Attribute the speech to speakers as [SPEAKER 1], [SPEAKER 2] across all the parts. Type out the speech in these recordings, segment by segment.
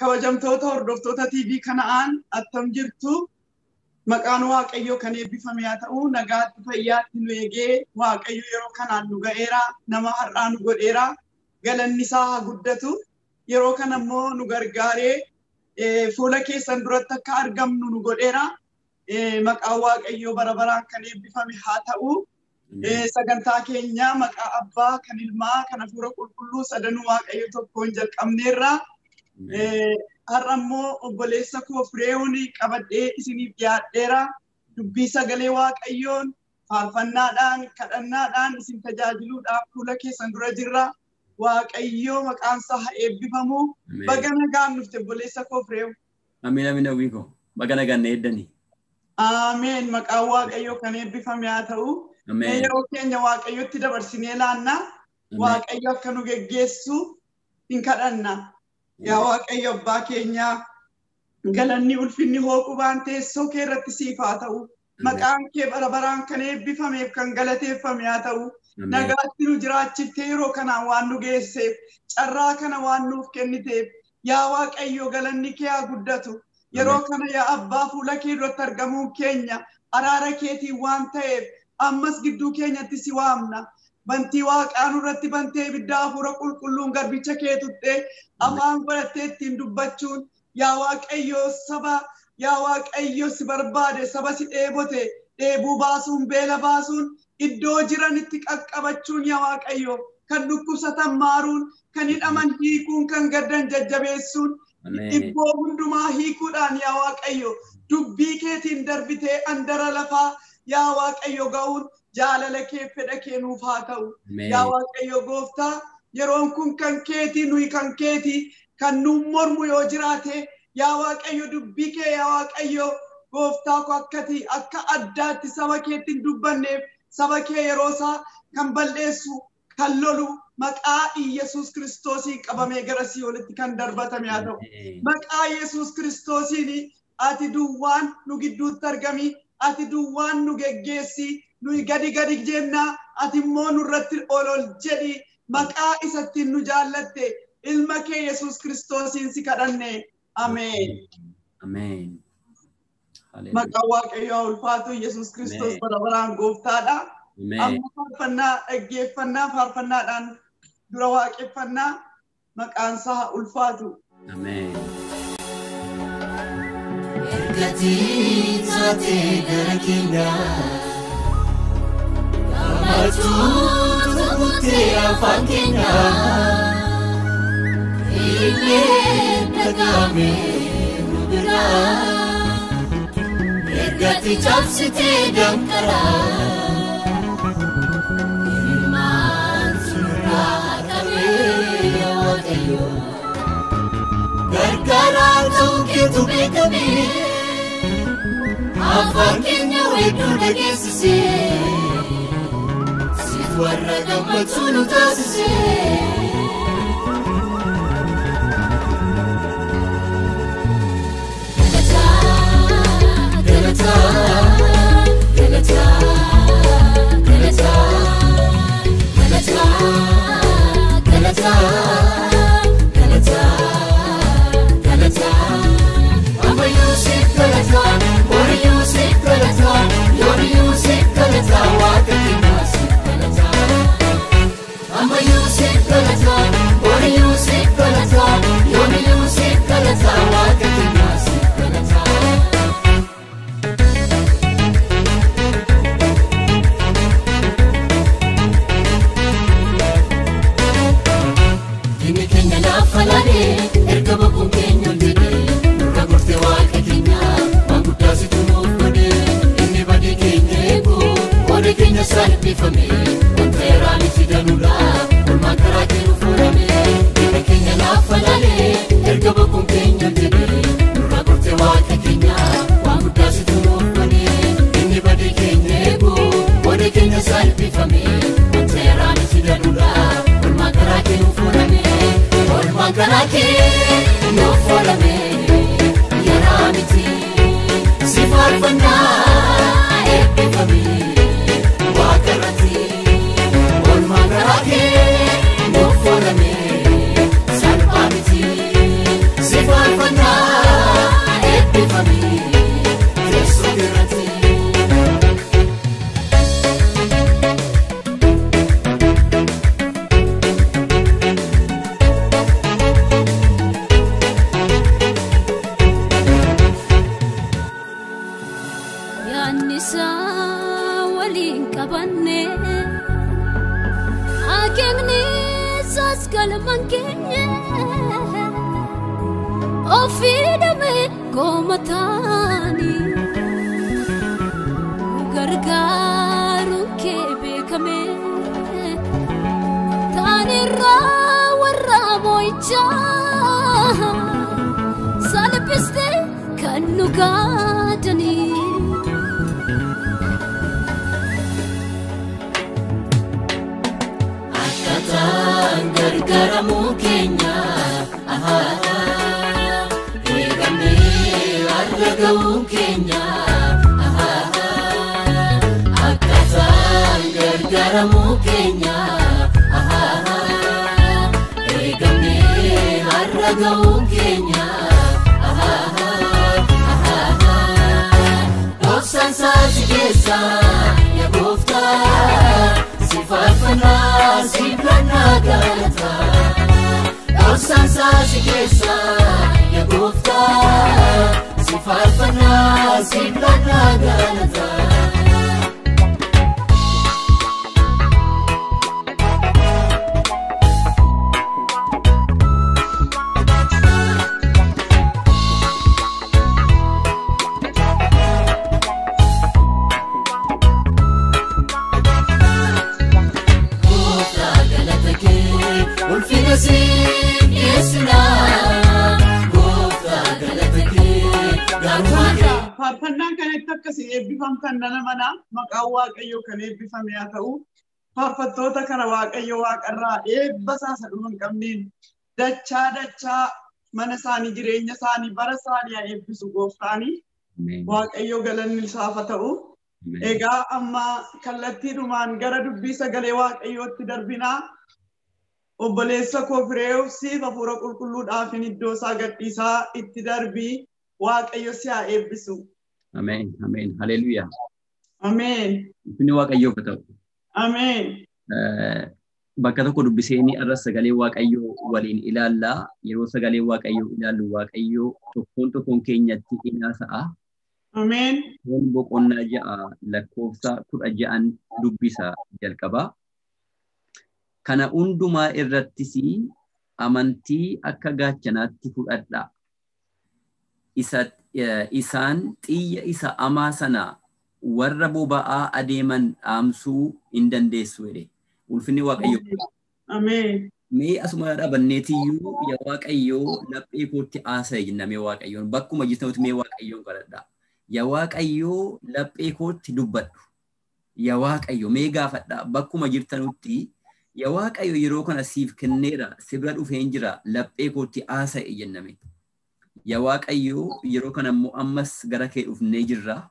[SPEAKER 1] kabajamtoota hordoftoota TV kana'aan attam jirtu maqaan waaqayyoo kan eebbifame haa ta'u nagaatti fayyaatti nu eegee waaqayyoo yeroo kanaan nu ga'eera nama har'aa nu godheera galanni haa guddatu yeroo kana immoo nu gargaaree e, fuula keessan duratti akka argamnu nu godheera e, maqaan waaqayyoo bara baraan kan eebbifame haa ta'u e, sagantaa keenya maqaa abbaa kan ilmaa kan hafuura qulqulluu sadanuu waaqayyo tokkoon jalqabneerra. Har'a immoo obboleessa koo Fireewoon qabadhee isiniif dhiyaadheera. Dubbii sagalee Waaqayyoon faarfannaadhaan, kadhannaadhaan isin tajaajiluudhaaf fuula keessan dura jirra. Waaqayyoo maqaan isaa haa eebbifamu. Baga nagaan dhufte obboleessa koo
[SPEAKER 2] Baga nagaan na
[SPEAKER 1] Ameen maqaan Waaqayyoo kan eebbifame haa ta'u. Ameen. Yeroo keenya Waaqayyootti dabarsinee laanna. Waaqayyo akka nu geggeessu hin kadhanna. yaa mm. waaqayyo abbaa keenyaa galanni ulfinni hooqubaan teessoo kee irratti siifaa ta'u maqaan kee barabaraan kan eebbifameef kan galateeffame haa ta'u nagaatti nu jiraachiftee yeroo kanaan waan nu geesseef carraa kana waan nuuf kenniteef yaa waaqayyo galanni kee haa guddatu yeroo kana yaa abbaa fuula kee irratti argamuun keenya araara keetiin waan ta'eef ammas gidduu keenyatti si waamna. bantii waaqaanu irratti bantee ibiddaa hafuura qulqulluun garbicha kee tutte afaan godhattee ittiin dubbachuun yaa waaqayyo saba yaa waaqayyo si barbaade saba si dheebote dheebuu baasuun beela baasuun iddoo jiran itti qaqqabachuun yaa waaqayyo kan dhukkubsatan maaruun kan hidhaman hiikuun kan gaddan jajjabeessuun dhibboo hundumaa hiikuudhaan yaa waaqayyo dubbii keetiin darbitee andara lafaa yaa waaqayyo ga'uun jaalala kee fedha kee nuuf haa ta'u. Yaa gooftaa yeroon kun kan keetii nuyi kan keetii kan nu mormu yoo jiraate yaa Waaqayyo dubbii kee yaa Waaqayyo gooftaa kun akkati akka addaatti saba keetti hin dubbanneef saba kee yeroo isaa kan balleessu kan lolu maqaa Iyyasuus kiristoosii qabamee gara si'oolitti kan darbatame haa ta'u maqaa Iyyasuus kiristoosiin ati duwwaan nu gidduutti argami ati duwwaan nu geggeessi nuyi gadi gadi jennaa ati immoo nurratti ol ol jedhi maqaa isatti nu jaallatte ilma kee yesus kiristoosiin si kadhanne ameen. maqaa Maqaan waaqayyoo ulfaatu yesus kiristoos bara baraan gooftaadha. Amma faarfannaa dhaggeeffannaa faarfannaadhaan dura waaqeffannaa maqaan isaa ulfaatu.
[SPEAKER 3] gara Achuutu murtee afaan keenyaa illee dhagaamee nu biraa eeggatti cabsitee danqaraa ilmaan sunirraa qabee waaqayyo gargaaraan ta'u keetu beekamee afaan keenya weedduu dhageessisee. warra gammachuu nu taasise. Galataa, galataa, galataa, galataa, galataa. keessa libbifamee wanta eraanii fidanudha olmaan karaa kee nu fuudhamee dhiiga keenya laaffa laalee erga bokuun keenya jedhee nurraa qortee waaqa keenya waan guddaa situ nuufanee inni badii keenya eegu waanee keenya isaa libbifamee wanta eraanii fidanudha olmaan karaa kee nu fuudhamee olmaan karaa kee nu fuudhamee yaraa miti si faarfannaa eebbifamee.
[SPEAKER 1] dhaloota kana waaqayyo waaqarraa eebbasaa isa dhuman qabneen dachaa dachaa mana isaanii jireenya isaanii bara isaanii eebbisu gooftaanii waaqayyo galanni saafa ta'u. Egaa amma kallattiidhumaan gara dubbii sagalee itti darbinaa obboleessa kofiree siif hafuura qulqulluudhaafin iddoo isaa gadhiisaa itti darbii waaqayyo si haa eebbisu.
[SPEAKER 2] Ameen, ameen, haleluuyaa. Ameen. Ifni waaqayyoo ta'u. Ameen. Eh, bakka tokko dubbiseenii arra sagalee waaqayyoo waliin ilaallaa yeroo sagalee waaqayyoo ilaallu waaqayyoo tokkoon tokkoon keenyatti inaa sa'a. boqonnaa ja'a lakkoofsa kudha ja'an dubbisa jalqabaa. Kana hundumaa irrattis amantii akka gaachanaatti fudhadha. Eh, isaan xiyya isa amaa sana warra boba'aa adeeman dhaamsuu hin dandeessu ulfinni waaqayyo. Ameen. Mee asuma dhabanneetiyyuu yaa laphee kootti haasa'e jennamee waaqayyoon bakkuma jirtanutti mee waaqayyoon kadhadha. Yaa laphee kootti dubbadhu. Yaa mee gaafadha bakkuma jirtanutti yaa yeroo kana siif kenneera sibira dhufeen jira laphee kootti haasa'e jenname. Yaa yeroo kana ammas gara kee dhufnee jirra.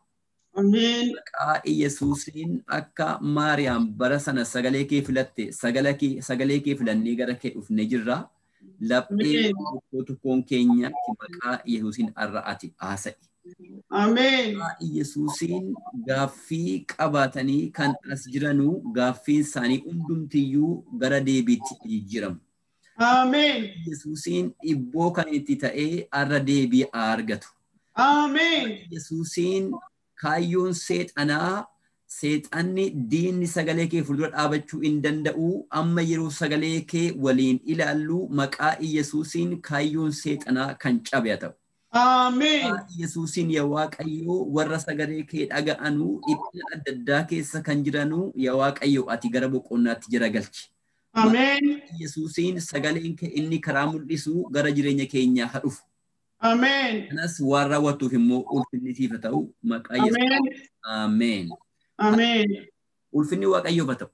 [SPEAKER 2] Maqaa Iyyasuusiin akka Maariyaam bara sana sagalee kee filatte sagalee kee filannee gara kee dhufne jirra. Laphee tokko tokkoon keenyaatti maqaa Iyyasuusiin har'a ati haasa'i. Ameen. Yesuusiin gaaffii qabaatanii kan as jiranuu gaaffiin isaanii hundumtiyyuu gara deebiitti jijjiiramu. Ameen. dhibboo kan itti ta'ee har'a deebii argatu. Ameen. kaayyoon seexanaa seexanni diinni sagalee kee fuuldura dhaabachuu hin danda'u amma yeroo sagalee kee waliin ilaallu maqaa yesuusiin kaayyoon seexanaa kan cabe haa ta'u. Maqaa Yesuusiin yaa Waaqayyoo warra sagalee kee dhaga'anuu dhipina adda addaa keessa kan jiranuu yaa Waaqayyoo ati gara boqonnaatti jira galchi. Ameen. Yesuusiin sagaleen kee inni karaa mul'isuu gara jireenya keenyaa haa dhufu. Ameen. Kanas waan raawwatuuf immoo ulfinni siif ta'u maqaa Ameen. Ameen. Ulfinni ta'u.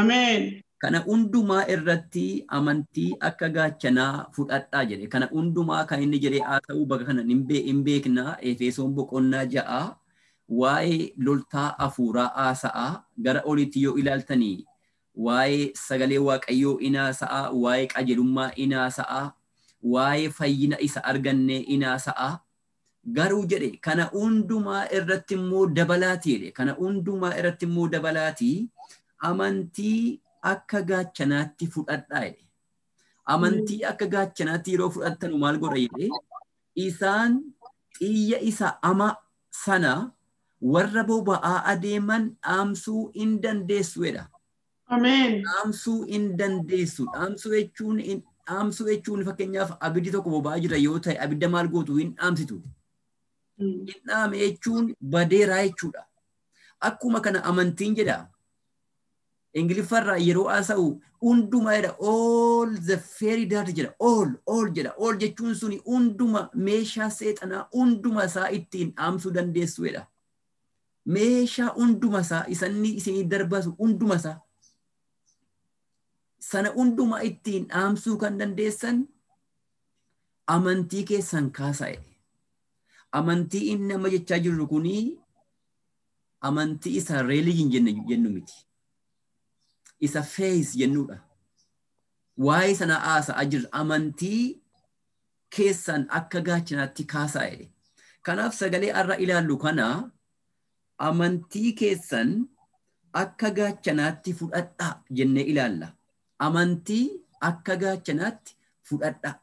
[SPEAKER 2] Ameen. Kana hundumaa irratti amantii akka gaachanaa fudhadhaa jedhe. Kana hundumaa kan inni jedhee haa ta'u bakka kana hin beekna Efesoon boqonnaa ja'a waa'ee loltaa hafuuraa haasa'aa gara oliitti yoo ilaaltanii waa'ee sagalee waaqayyoo inaasa'a waa'ee qajeelummaa inaasa'a waa'ee fayyina isa arganne inaasa'a garuu jedhe kana hundumaa irratti immoo dabalaatii kana hundumaa irratti immoo dabalaatii amantii akka gaachanaatti fudhadhaa amantii akka gaachanaatti yeroo fudhattanu maal godha isaan xiyya isa ama sana warra boba'aa adeeman dhaamsuu hin dandeessu jedha. Ameen. Dhaamsuu hin dandeessu. Dhaamsuu jechuun dhaamsuu jechuun fakkeenyaaf abiddi tokko boba'aa jira yoo ta'e abidda maal gootu hin dhaamsitu. Hmm. Hin dhaame jechuun badeeraa jechuudha. Akkuma kana amantiin jedha. Ingiliffarraa yeroo haasa'u hundumaa jedha all the fairy dart jedha all all jedha all jechuun suni hunduma meeshaa seexanaa hunduma isaa ittiin dhaamsuu dandeessu jedha. Meeshaa hunduma isaa isanni isinii darbasu hunduma isaa sana hunduma ittiin dhaamsuu kan dandeessan amantii keessan kaasa'e. Amantii inni nama jechaa jirru kunii amantii isa reelijiin jennu miti. Isa feeyis jennuudha. Waa'ee sana haasa'aa jirra. Amantii keessan akka gaachanaatti kaasaa'e. Kanaaf sagalee arra ilaallu kana amantii keessan akka gaachanaatti fudhadhaa jennee ilaalla. amantii akka gaachanaatti fudhadha.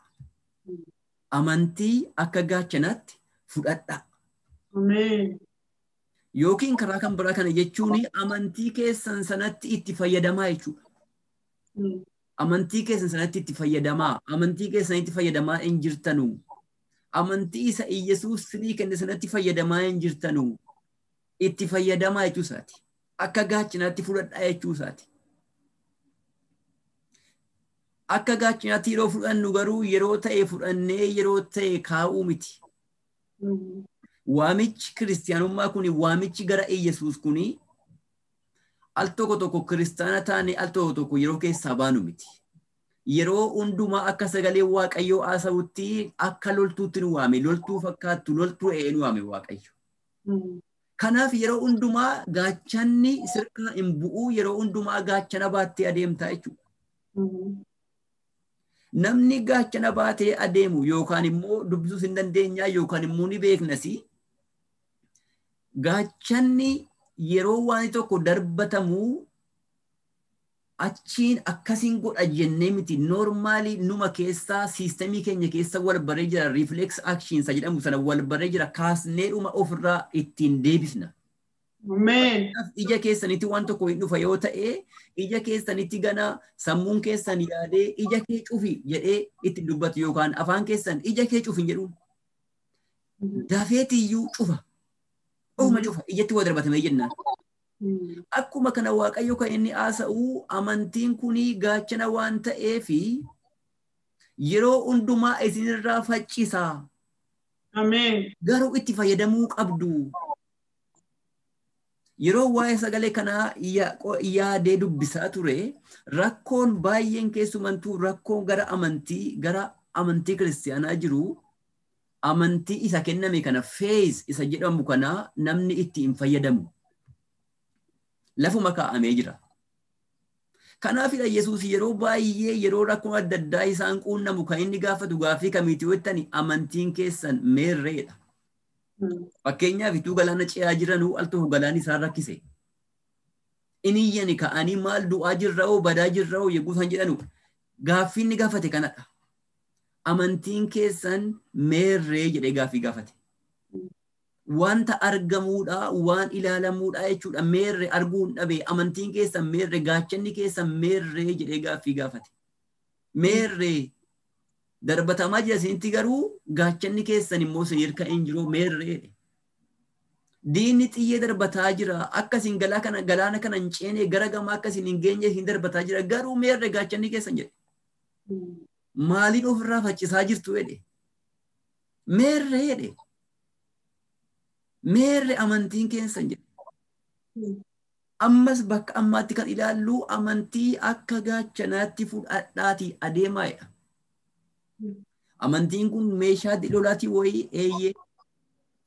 [SPEAKER 2] Amantii akka gaachanaatti Yookiin karaa kan biraa kana jechuun amantii keessan sanatti itti fayyadamaa jechuudha. Hmm. Amantii keessan sanatti itti fayyadamaa. Amantii keessan itti fayyadamaa hin jirtanu. Amantii isa Iyyasuus sirii kenne sanatti fayyadamaa hin jirtanu. Itti fayyadamaa jechuusaati. Akka gaachanaatti fudhadhaa jechuusaati. akka gaachinaatti yeroo fudhannu garuu yeroo ta'e fudhannee yeroo ta'e kaa'uu miti. Mm. Waamichi kiristaanummaa kun waamichi gara Iyyasuus kun al tokko tokko kiristaana taane al tokko tokko yeroo keessaa baanu miti. Yeroo hundumaa akka sagalee waaqayyoo haasawutti akka loltuutti nu waame loltuu fakkaattu loltuu ee nu waame waaqayyo. Mm. Kanaaf yeroo hundumaa gaachanni sirkaa hin bu'uu yeroo hundumaa gaachana baattee adeemtaa jechuudha. Mm. namni gaachana baatee adeemu yookaan immoo dubbisuus hin dandeenyaa yookaan immoo ni beeknasi gaachanni yeroo waan tokko darbatamuu achiin akkasiin godha jennee miti noormaali numa keessaa siistemii keenya keessa wal barree jira rifleeks akshiinsa jedhamu sana wal jira kaasneedhuma ofirraa ittiin deebisna. Ija keessanitti waan tokko hin dhufa yoo ta'e, ija keessanitti gana sammuun keessan yaadee ija kee cufi jedhee itti dubbatu yookaan afaan keessan ija kee cufi jedhu. Mm-hmm. Dafeetiyyuu cufa. Ofuma cufa ijatti waa mm-hmm. Akkuma kana Waaqayyo kan inni haasa'u amantiin kun gaachana waan ta'eefi yeroo hundumaa isinirraa faccisaa. Garuu itti fayyadamuu qabdu. yeroo waa'ee sagalee kanaa yaadee dubbisaa ture rakkoon baay'een keessumantuu rakkoo gara amantii gara amantii jiru amantii isa kenname kana fees isa jedhamu kana namni itti hin fayyadamu lafuma kaa'amee jira. Kanaafidha Yesuus yeroo baay'ee yeroo rakkoon adda addaa isaan quunnamu kan inni gaafatu gaafii kamiitii wettan amantiin keessan meerreedha. Fakkeenyaaf ituu galaana ce'aa jiranuu altuuf galaani isaan rakkise. Iniyyani ka'anii maal du'aa jirra'oo badaa jirra'oo yegguu isaan jedhanu gaaffinni gaafate kanadha. Amantiin keessan meerree jedhee gaaffii gaafate. Wanta argamuudhaa waan ilaalamuudhaa jechuudha meerre arguu hin dhabe amantiin keessan meerree gaachanni keessan meerree jedhee gaaffii gaafate. Darbatamaa jira isinti garuu gaachanni keessan immoo isin hirka hin jiru meerreedha. Diinni xiyyee darbataa jira. Akkasiin galaana kana hin gara gamaa akkasiin hin geenye hin darbataa jira. Garuu meerre gaachanni keessan jedhe. Hmm. Maaliin ofirraa faccisaa jirtu jedhe. Meerre jedhe. Meerre amantiin keessan jedhe. Hmm. Ammas bakka ammaatti kan ilaallu amantii akka gaachanaatti fudhadhaatii adeemaa jedha. Amantiin kun meeshaa dilolaati wayii eeyyee.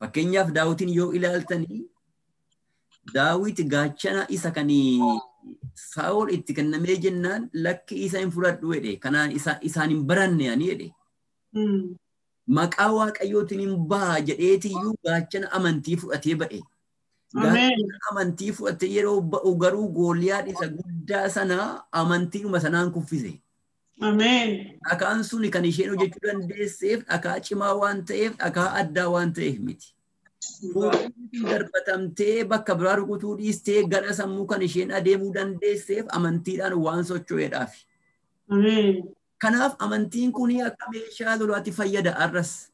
[SPEAKER 2] Fakkeenyaaf daawwitiin yoo ilaaltani daawwit gaachana isa kan Saa'ol itti kennamee jennaan lakki isa hin fudhadhu jedhe. Kanaan isaan hin baranne ani jedhe. Hmm. Maqaa waaqayyootin hin baha jedheetiyyuu gaachana amantii fudhatee ba'e. Amantii fudhatee yeroo ba'u garuu gooliyaadhi isa guddaa sana amantiidhuma sanaan kuffise. Dhakaan sun kan isheen hojjechuu oh. dandeesseef dhakaa cimaa waan ta'eef dhakaa addaa waan ta'eef miti. Darbatamtee bakka biraa rukutuu dhiistee gara sammuu kan isheen adeemuu dandeesseef amantiidhaan waan socho'eedhaaf. Kanaaf amantiin kun akka meeshaa lolaatti fayyada arras.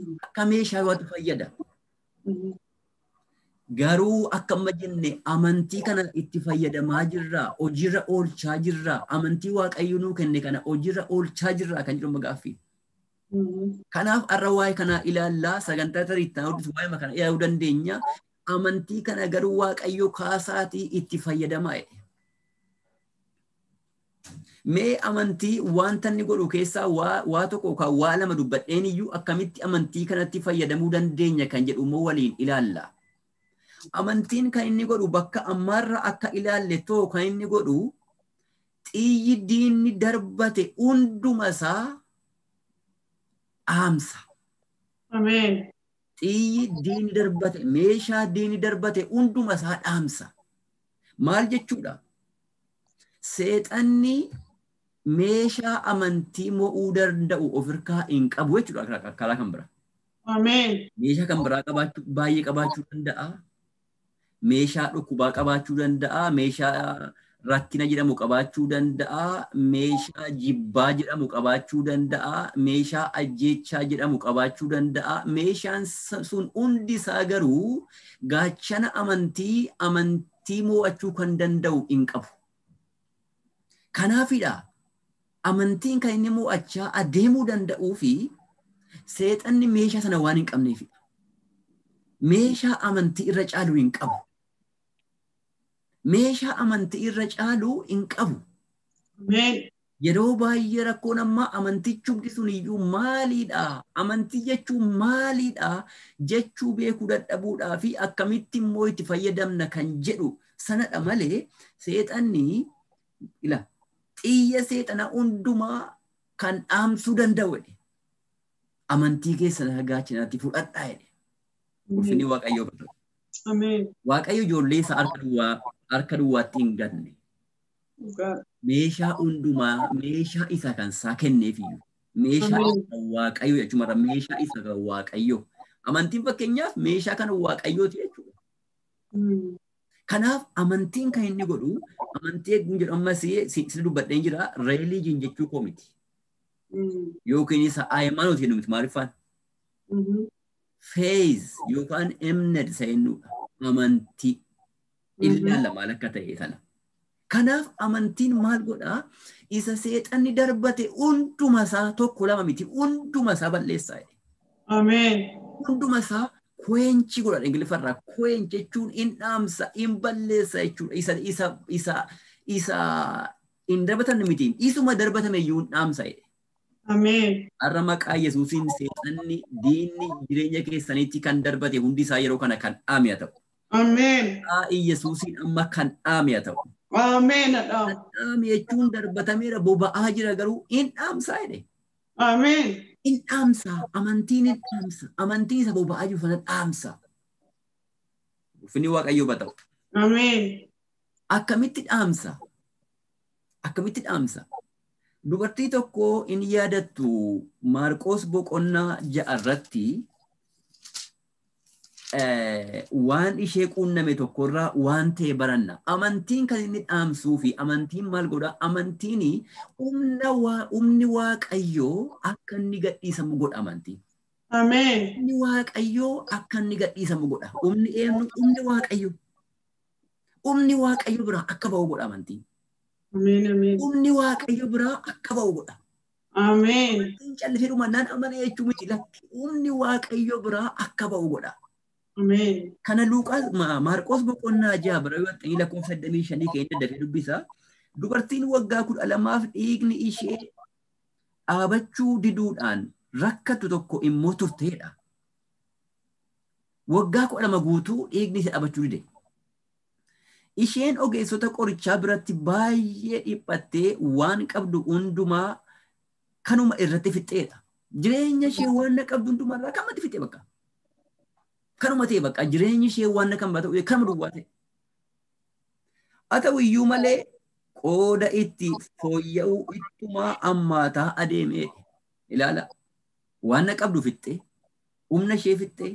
[SPEAKER 2] Mm. Akka meeshaa lolaatti fayyada. Mm-hmm. Garuu akka amma jenne amantii kana itti fayyadamaa jirraa, hojiirra oolchaa jirraa, amantii waaqayyuu kenne kana hojiirra oolchaa jirraa kan jedhu magaafi. Kanaaf har'a waa'ee kana ilaallaa sagantaa tariittaa hodhisu waa'ee kana yaa'uu dandeenya. Amantii kana garuu waaqayyoo kaasaatii itti fayyadamaa Mee amantii wanta inni godhu keessaa waa tokko yookaan waa lama dubbadheen iyyuu akkamitti amantii kanatti fayyadamuu dandeenya kan jedhu immoo waliin ilaalla. Amantiin kan inni godhu bakka ammaarra akka ilaalle too kan inni godhu xiyyi diini darbate hunduma isaa dhaamsa. Xiyyi diinni darbate meeshaa darbate hunduma isaa dhaamsa. Maal jechuudha? Seexanni meeshaa amantii mo'uu danda'u ofirkaa hin qabu jechuudha karaa kan bira. Meeshaa kan biraa baay'ee qabaachuu danda'a. meeshaa dhukkubaa qabaachuu danda'a, meeshaa rakkina jedhamu qabaachuu danda'aa, meeshaa jibbaa jedhamu qabaachuu danda'a, meeshaa ajjeechaa jedhamu qabaachuu danda'a. Meeshaan sun hundi isaa garuu gaachana amantii amantii mo'achuu kan danda'u hin qabu. Kanaafidha amantiin kan inni mo'achaa adeemuu danda'uu fi seexanni meeshaa sana waan hin qabneefidha. Meeshaa amantii irra caalu hin qabu. meeshaa amantii irra caaluu hin qabu. Yeroo baay'ee rakkoon amma amantichuun suniyyuu maalidha? Amantii jechuun maalidha? Jechuu beekuu dadhabuudhaa fi akkamitti immoo itti fayyadamna kan jedhu sanadha malee seexanni xiyya seexana hundumaa kan dhaamsuu danda'u. Amantii keessan nagaa cinaatti fudhadhaa Waaqayyo ijoollee isaa harka duwwaa harka duwwaatti hin gadne. Meeshaa hundumaa meeshaa isa kan isaa kenneefiyyuu meeshaa isa kan waaqayyo jechuudha meeshaa isa kan waaqayyo amantiin fakkeenyaaf meeshaa kan waaqayyooti
[SPEAKER 3] jechuudha.
[SPEAKER 2] Kanaaf amantiin kan inni godhu amantii jedhamu si dubbadheen jira reelijiin jechuu koo miti. Yookiin isa hayimaanooti jennu miti maaliffaan. Mhm. Feeyiz yookaan amantii. illaan mm-hmm. lamaal akka ta'e kana. Kanaaf amantiin maal godhaa? Isa seexanni darbate hunduma isaa tokko lama miti hunduma isaa balleessaa. Ameen. Hunduma isaa kweenchi godhan ingiliffarraa kweenchi jechuun in dhaamsa in balleessa jechuudha. Isa isa isa isa hin darbatan miti isuma darbatame iyyuu hin dhaamsa'e. Har'a maqaa Yesuusiin seexanni diinni jireenya keessaniitti kan darbate hundi isaa yeroo kana kan dhaame haa ta'u. Ameen. Waa'ee Yesuusiin amma kan dhaamee ta'u. Ameen. Dhaamee jechuun darbatameera boba'aa jira garuu hin dhaamsaa jedhe. Hin dhaamsaa amantiin hin dhaamsa amantiin isa boba'aa jiru sana dhaamsa. Uffinni Waaqayyoo bata'u. Ameen. Akkamitti dhaamsa? Akkamitti dhaamsa? Dubartii tokko in yaadattu Maarqoos boqonnaa ja'arratti waan ishee quunname tokkorraa waan ta'e baranna. Amantiin kan inni dhaamsuufi amantiin maal godhaa? Amantiin humni waaqayyoo akka inni gadhiisamu godha amantiin. Ameen. Humni waaqayyoo akka inni gadhiisamu godha. Humni eenyu? Humni Humni biraa akka ba'u godha amantiin. Ameen ameen. Humni biraa akka ba'u godha. Ameen. Amantiin callisee jechuu Humni biraa akka ba'u godha. Kana Luuqaas Maarqoos boqonnaa ja'a bara yoo lakkoofsa 85 keenya dafee dubbisa. Dubartiin waggaa kudha lamaaf dhiigni ishee dhaabachuu diduudhaan rakkatu tokko immoo turteedha. Waggaa kudha lama guutuu dhiigni ishee dhaabachuu dide. Isheen ogeessota qorichaa biratti baay'ee dhiphattee waan qabdu hundumaa kanuma irratti fixxeedha. Jireenya ishee waan qabdu hundumaa hundumarraa kamatti fixxee bakka? Kanuma ta'e bakka jireenyi ishee waan kan baatu kanuma ta'e. Haa ta'u iyyuu malee qooda itti fooyya'u ittuma ammaataa adeemee ilaala. Waan qabdu fixxee, humna ishee fixxee,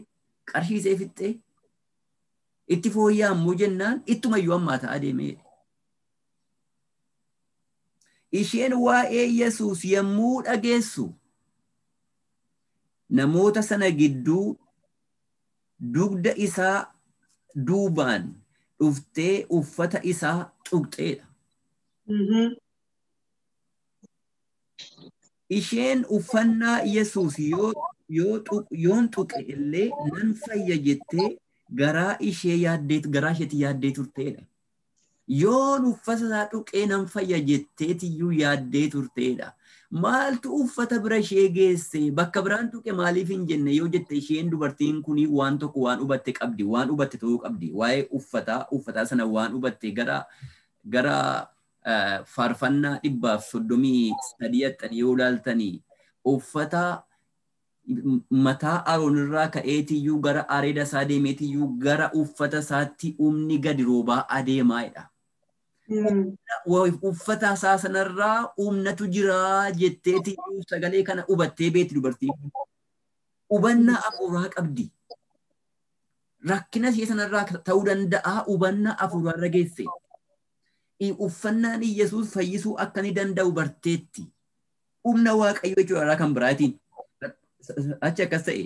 [SPEAKER 2] qarshii isee fixxee itti fooyya'aa immoo jennaan ittuma iyyuu ammaataa adeemedha. Isheen waa'ee Yesuus yommuu dhageessu namoota sana gidduu dugda isaa duubaan dhuftee uffata isaa xuqxeedha. Mm-hmm. Isheen uffannaa Yesuus yoon xuqe illee nan fayya jettee garaa ishee yaaddee isheetti yaaddee turteedha. Yoon uffata isaa tuqee nan fayya jetteetiyyuu yaaddee turteedha. maaltu uffata bira ishee geesse bakka biraan tuqe maaliif hin jenne yoo jette isheen dubartiin kun waan tokko waan hubatte qabdi waan hubatte ta'uu qabdi waa'ee uffata uffataa sana waan hubatte gara gara faarfannaa dhibbaaf soddomii sadi'attan yoo laaltanii uffata mataa aroonirraa ka'eetiyyuu gara areeda isaa deemeetiyyuu gara uffata isaatti humni gadi roobaa adeemaadha. Mm. Uffata isaa sanarraa humnatu jiraa jetteeti sagalee kana hubattee beetti dubartiin. Hubannaa afuuraa qabdi. Rakkina ishee sanarraa ta'uu danda'a hubannaa irra rageesse. Uffannaan Yesuus fayyisuu akka ni danda'u barteetti. Humna Waaqayyoo jechuudha kan biraatiin. Achi akkas ta'e.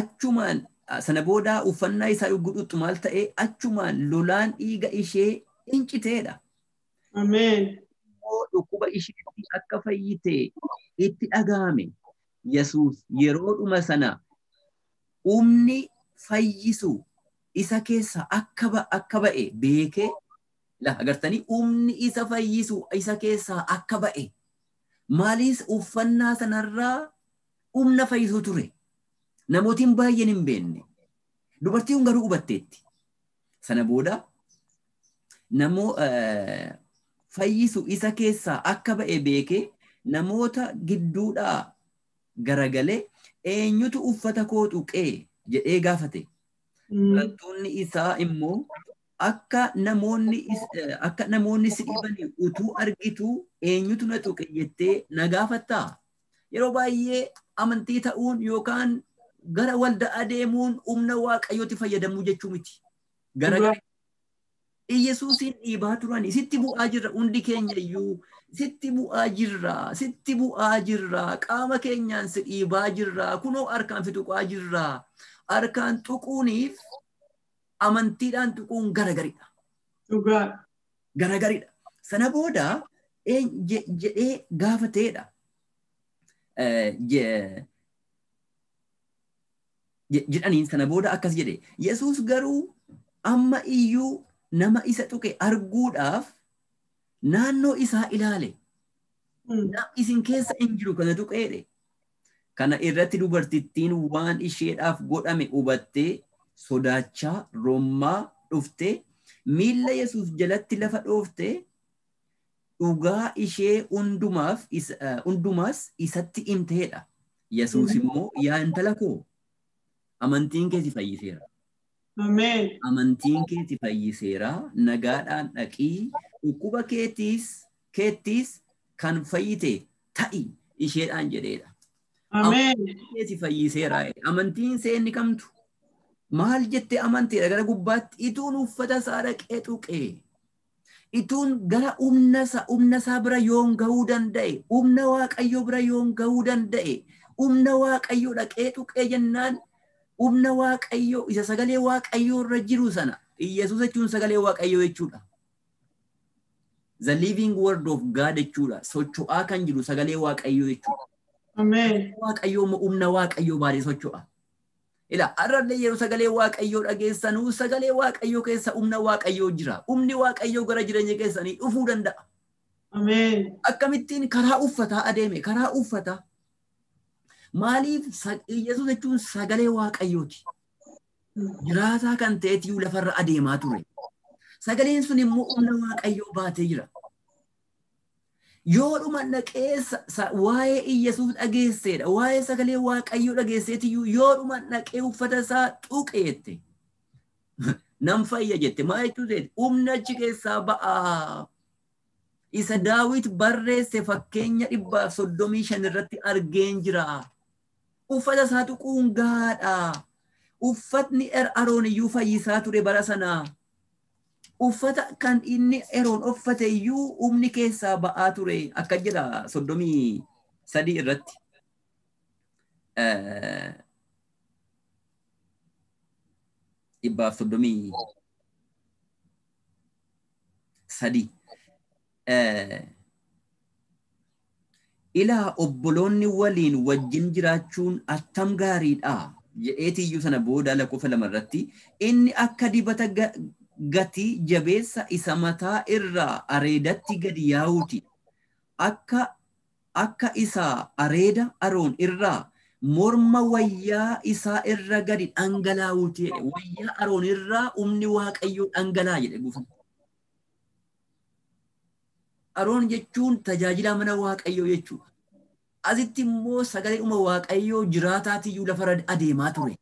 [SPEAKER 2] Achumaan Ah, sana booda uffannaa isaa gudhutti maal ta'e achumaan lolaan dhiiga ishee inciteedha. Ameen. Dhukkuba ishee akka fayyite itti dhagahame Yesuus yeroodhuma sana umni fayyisu isa keessaa akka ba'e beekee agartanii umni isa fayyisu isa keessaa akka ba'e maaliis uffannaa sanarraa humna fayyisu ture. Namootiin baay'een hin beenne Dubartiin garuu hubatteetti. Sana booda namoo eh, fayyisu isa keessaa akka ba'e beekee namoota gidduudhaa garagalee eenyutu uffata koo tuqee jedhee gaafate. Mm. Barattoonni isaa immoo akka namoonni eh, akka namoonni si dhiban utuu argitu eenyutu na tuqe jettee na gaafattaa? Yeroo baay'ee amantii ta'uun yookaan gara walda adeemuun humna waaqayyootti fayyadamuu jechuu miti. Gara Iyyasuusiin dhiibaa turan sitti bu'aa jirra hundi keenya iyyuu sitti bu'aa jirraa sitti bu'aa jirraa qaama keenyaan si dhiibaa jirraa kunoo harkaan fi tuqaa jirra harkaan tuquuniif amantiidhaan tuquun garagaridha. Sana booda jedhee gaafateedha. jedhaniin sana booda akkas jedhe. Yesuus garuu amma iyyuu nama isa tuqe arguudhaaf naannoo isaa ilaale. Hmm. Isin keessa hin jiru kana tuqeedhe. Kana irratti dubartittiin waan isheedhaaf godhame hubattee sodaachaa roommaa dhuftee miilla Yesuus jalatti lafa dhooftee dhugaa ishee hundumaas uh, isatti himteedha. Yesuus hmm. immoo yaa intala Amantiin kee si fayyiseera. Amantiin kee fayyiseera. Nagaadhaan dhaqii dhukkuba keettis kan fayyite ta'i isheedhaan jedheedha. Amantiin kee fayyiseera. Amantiin seenni kamtu maal jettee amanteedha gara gubbaatti ituun uffata isaa dhaqee tuqee. ituun gara humna isaa humna bira yoon gahuu danda'e humna waaqayyoo bira yoon gahuu danda'e humna waaqayyoo dhaqee tuqee jennaan humna waaqayyoo isa sagalee waaqayyoo irra jiru sana Iyyesuus jechuun sagalee waaqayyoo jechuudha. The living word of God jechuudha. Socho'aa kan jiru sagalee waaqayyoo jechuudha. Waaqayyoo humna waaqayyoo baadee socho'a. Ila arrallee yeroo sagalee waaqayyoo dhageessanuu sagalee waaqayyoo keessa humna waaqayyoo jira. Humni waaqayyoo gara jireenya keessanii dhufuu danda'a. Akkamittiin karaa uffataa adeeme karaa uffataa Maaliif Yesuus jechuun sagalee waaqayyooti. Jiraataa kan ta'eetii lafarra adeemaa ture. Sagaleen sun immoo humna waaqayyoo baatee jira. yoo dhuma dhaqee waa'ee iyyesuuf dhageesseedha waa'ee sagalee waaqayyoo dhageesseetiyyuu yoo dhuma dhaqee uffata isaa tuqeette nam fayya jette maa jechuun humna achi keessaa ba'a. isa daawit barreesse fakkeenya dhibbaaf soddomii shan irratti argeen jira uffata isaatu quungaadha. Uffatni er Aroon iyyuu fayyisaa ture bara sanaa. Uffata kan inni Aroon uffate eh, iyyuu humni keessaa ba'aa ture. Akka jedha soddomii sadii irratti. Dhibbaaf eh. soddomii sadii. Eh. ilaa obboloonni waliin wajjin jiraachuun attam gaariidha. Jedheetiyyuu sana booda lakkofa lama irratti inni akka dibata gatii jabeessa isa mataa irraa areedatti gadi yaa'uuti. Akka akka isaa areeda aroon irraa morma wayyaa isaa irra gadi dhangalaa'uuti. Wayyaa aroon irraa humni waaqayyoo dhangalaa jedhe Aroon jechuun tajaajila mana waaqayyoo jechuudha. Asitti immoo sagalee waaqayyoo jiraataatiyyuu lafarra adeemaa ture.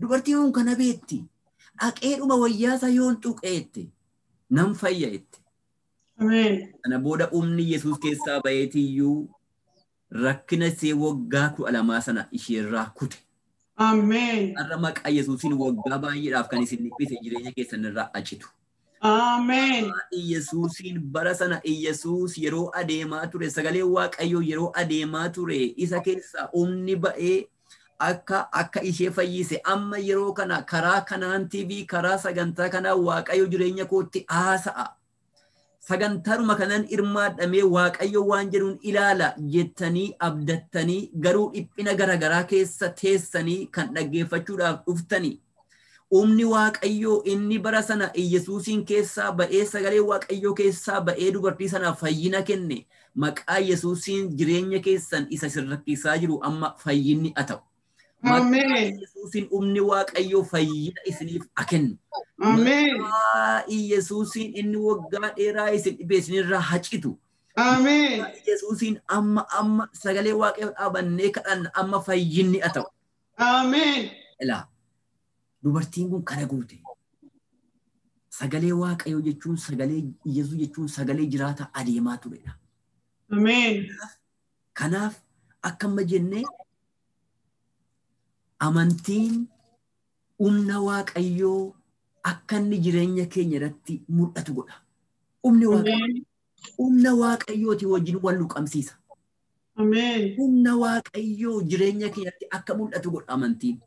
[SPEAKER 2] Dubartiin kun kana beetti. Dhaqeedhuma wayyaasa yoon tuqeette nan fayyaette. Kana booda humni Yesuus keessaa ba'eetiyyuu rakkina see waggaa kudha lamaa sana isheerraa kute. Har'a maqaa Yesuusin waggaa baay'eedhaaf kan isin dhiphise jireenya keessan irraa Iyyesuusiin bara sana Iyyesuus yeroo adeemaa ture sagalee waaqayyoo yeroo adeemaa ture isa keessaa humni ba'ee akka akka ishee fayyise amma yeroo kana karaa kanaan TV karaa sagantaa kanaan waaqayyo jireenya kootti haasa'a. Sagantaaruma kanan irmaadhamee waaqayyo waan jedhuun ilaala jettanii abdattanii garuu dhiphina garaagaraa keessa teessanii kan dhaggeeffachuudhaaf dhuftani. umni waaqayyoo inni bara sana Yesuusiin keessaa ba'ee sagalee waaqayyoo keessaa ba'ee dubartii sanaaf fayyina kenne maqaa Yesuusiin jireenya keessan isa sirrakkisaa jiru amma fayyinni atau
[SPEAKER 1] ta'u. Maqaa
[SPEAKER 2] Yesuusiin humni waaqayyoo fayyina isiniif haa kennu. Maqaa Yesuusiin inni waggaa dheeraa isin dhibee hacitu. Ameen. amma amma sagalee waaqayyoo dhaabannee kadhanna amma fayyinni haa dubartiin kun kana goote. Sagalee waaqayyoo jechuun sagalee jechuun sagalee jiraata adeemaa turedha. Kanaaf akka amma jennee amantiin humna waaqayyoo akka inni jireenya keenya irratti mul'atu godha. Humna waaqayyooti wajjin wal luqamsiisa. umna Humna waaqayyoo jireenya keenyatti akka mul'atu godha amantiin.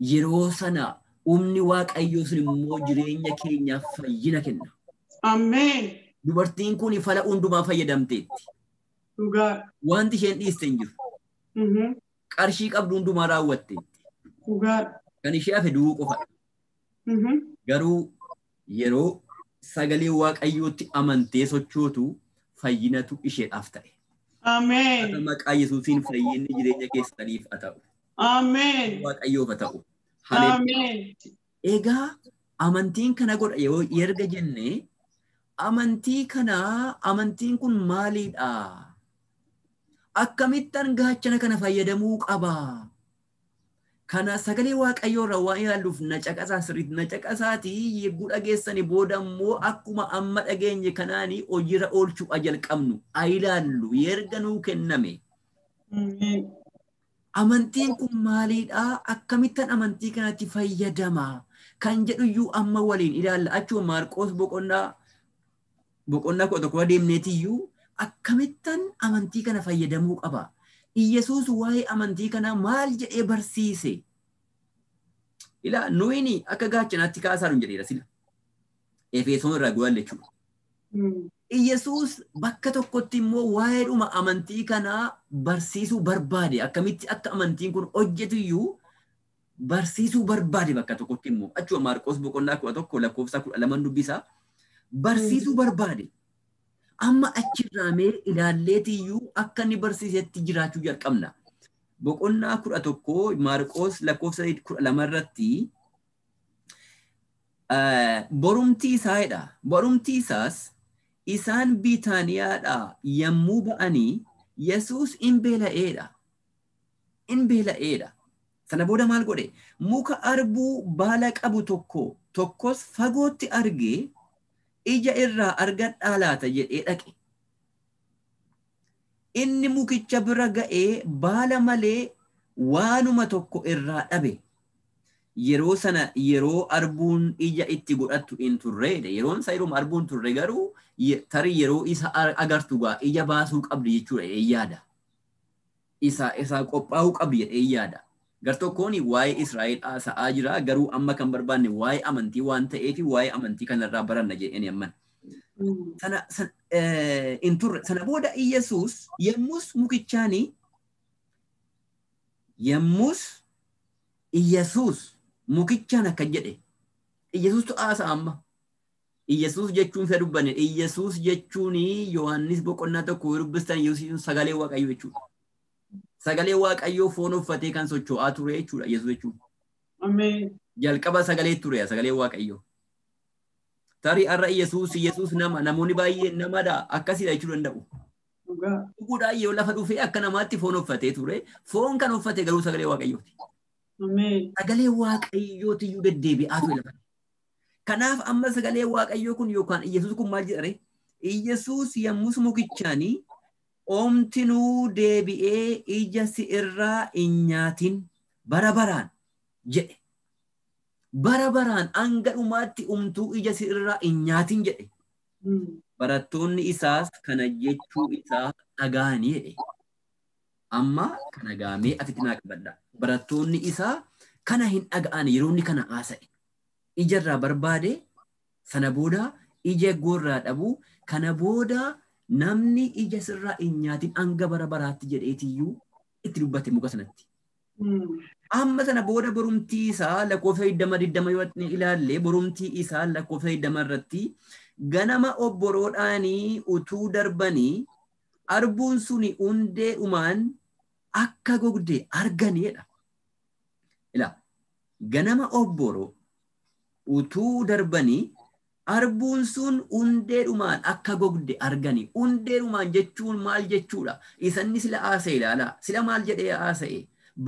[SPEAKER 2] yeroo sana humni waaqayyoo sun immoo jireenya keenyaaf fayyina kenna. Ameen. Dubartiin kun fala hundumaa fayyadamteetti. Dhugaa. Wanti isheen dhiiste jiru. Qarshii qabdu hundumaa raawwatteetti. Kan ishee hafe du'uu qofadha. Garuu yeroo sagalee waaqayyootti amantee sochootu fayyinatu isheedhaaf ta'e. Ameen. Maqaa Yesuusiin jireenya keessaniif haa ta'u. Ameen. Waaqayyoof haa ta'u.
[SPEAKER 3] Egaa
[SPEAKER 2] amantiin kana godha yoo erga jenne amantii kana amantiin kun Akkamitti an gaachana kana fayyadamuu qaba? Kana sagalee waaqayyoo irraa waan ilaalluuf na caqasaa sirriitti na caqasaatii dhageessanii booda immoo akkuma amma dhageenye kanaanii hojiirra oolchuu ajalqabnu haa ilaallu yerga nuu kenname. Amantiin kun maaliidhaa? Akkamittan amantii kanatti fayyadamaa? Kan jedhuyyuu amma waliin ilaalla. Achuu Maarqoos boqonnaa boqonnaa kudha tokko adeemneetiyyuu akkamittan amantii kana fayyadamuu qaba? Iyyesuus waa'ee amantii kana maal jedhee barsiise? Ilaa nuyin akka gaachanaatti kaasaa hin jedheera sila. Efesoon irraa guddaa jechuudha. Hmm. Yesuus bakka tokkotti immoo waa'eedhuma amantii kanaa barsiisuu barbaade akkamitti akka amantiin kun hojjetu barsiisuu barbaade bakka tokkotti immoo achuma Maarqos boqonnaa kudha tokko lakkoofsa kudha laman dubbisaa barsiisuu hmm. barbaade. Amma achirraamee mee akka inni barsiisetti jiraachuu jalqabna. Boqonnaa kudha tokko Maarqos lakkoofsa kudha lama irratti borumtii isaas. isaan Bitaaniyaadhaa yommuu ba'anii Yesuus in beela'eedha. In beela'eedha. Sana booda maal godhe? Muka arbuu baala qabu tokko tokkos fagootti argee ija irraa argan dhaalaata jedhee dhaqe. Inni mukicha bira ga'ee baala malee waanuma tokko irraa dhabe. yeroo sana yeroo arbuun ija itti godhattu hin turre, Yeroon isaa yeroo arbuun turre garuu tarii yeroo isa agartu gaa ija baasuu qabdi jechuudha eeyyaadha. Isa isaa qophaa'uu yaada eeyyaadha. Gartokkoon waa'ee Israa'el haasa'aa jira garuu amma kan barbaanne waa'ee amantii waan ta'eef waa'ee amantii kanarraa baranna jedheen amman. Sana hin turre sana booda Iyyasuus yemmus mukichaan, yemmus Iyyasuus. mukichaan akkas jedhe iyyesuustu haasa amma iyyesuus jechuun fedha dubbane iyyesuus jechuun yohannis boqonnaa tokko dubbistan iyyesuus sagalee waaqayyoo jechuudha. Sagalee waaqayyoo foon uffatee kan socho'aa ture jechuudha iyyesuus jechuudha. Jalqaba sagalee ture sagalee waaqayyoo. Tarii har'a iyyesuus iyyesuus nama namoonni baay'ee namadha akkasidha jechuu danda'u. Dhuguudhaan yoo lafa dhufee akka namaatti foon uffatee ture foon kan uffate garuu sagalee waaqayyooti. Sagalee waaqayyooti iyyuu deddeebi'aatu ilma. Kanaaf amma sagalee waaqayyoo kun yookaan Iyyasuus kun maal jedhare? Iyyasuus yommus mukichaanii oomtinuu deebi'ee ija irraa in nyaatin bara baraan jedhe. Bara baraan hanga dhumaatti umtuu ija irraa in nyaatin jedhe. Hmm. Barattoonni isaas kana jechuu isaa dhaga'anii jedhe. amma kana gaamee afitinaa qabadha. Barattoonni isaa kana hin dhaga'an yeroonni kana haasa'e. Ijarraa barbaade sana booda ija gorraa dhabu kana booda namni ija sirraa hin anga hanga bara baraatti jedheetiyyuu itti dubbate muka sanatti. Hmm. Amma sana booda borumtii isaa lakkoofsa 20 yoo ilaalle borumtii isaa lakkoofsa 20 irratti ganama obboroodhaan utuu darbanii arbuun suni hundee dhumaan akka gogde arganeedha. Ilaa ganama obboroo utuu darbanii arbuun sun hundeedhumaan akka gogde arganii hundeedhumaan jechuun maal jechuudha. Isanni sila haasa'e ilaalaa sila maal jedhee haasa'e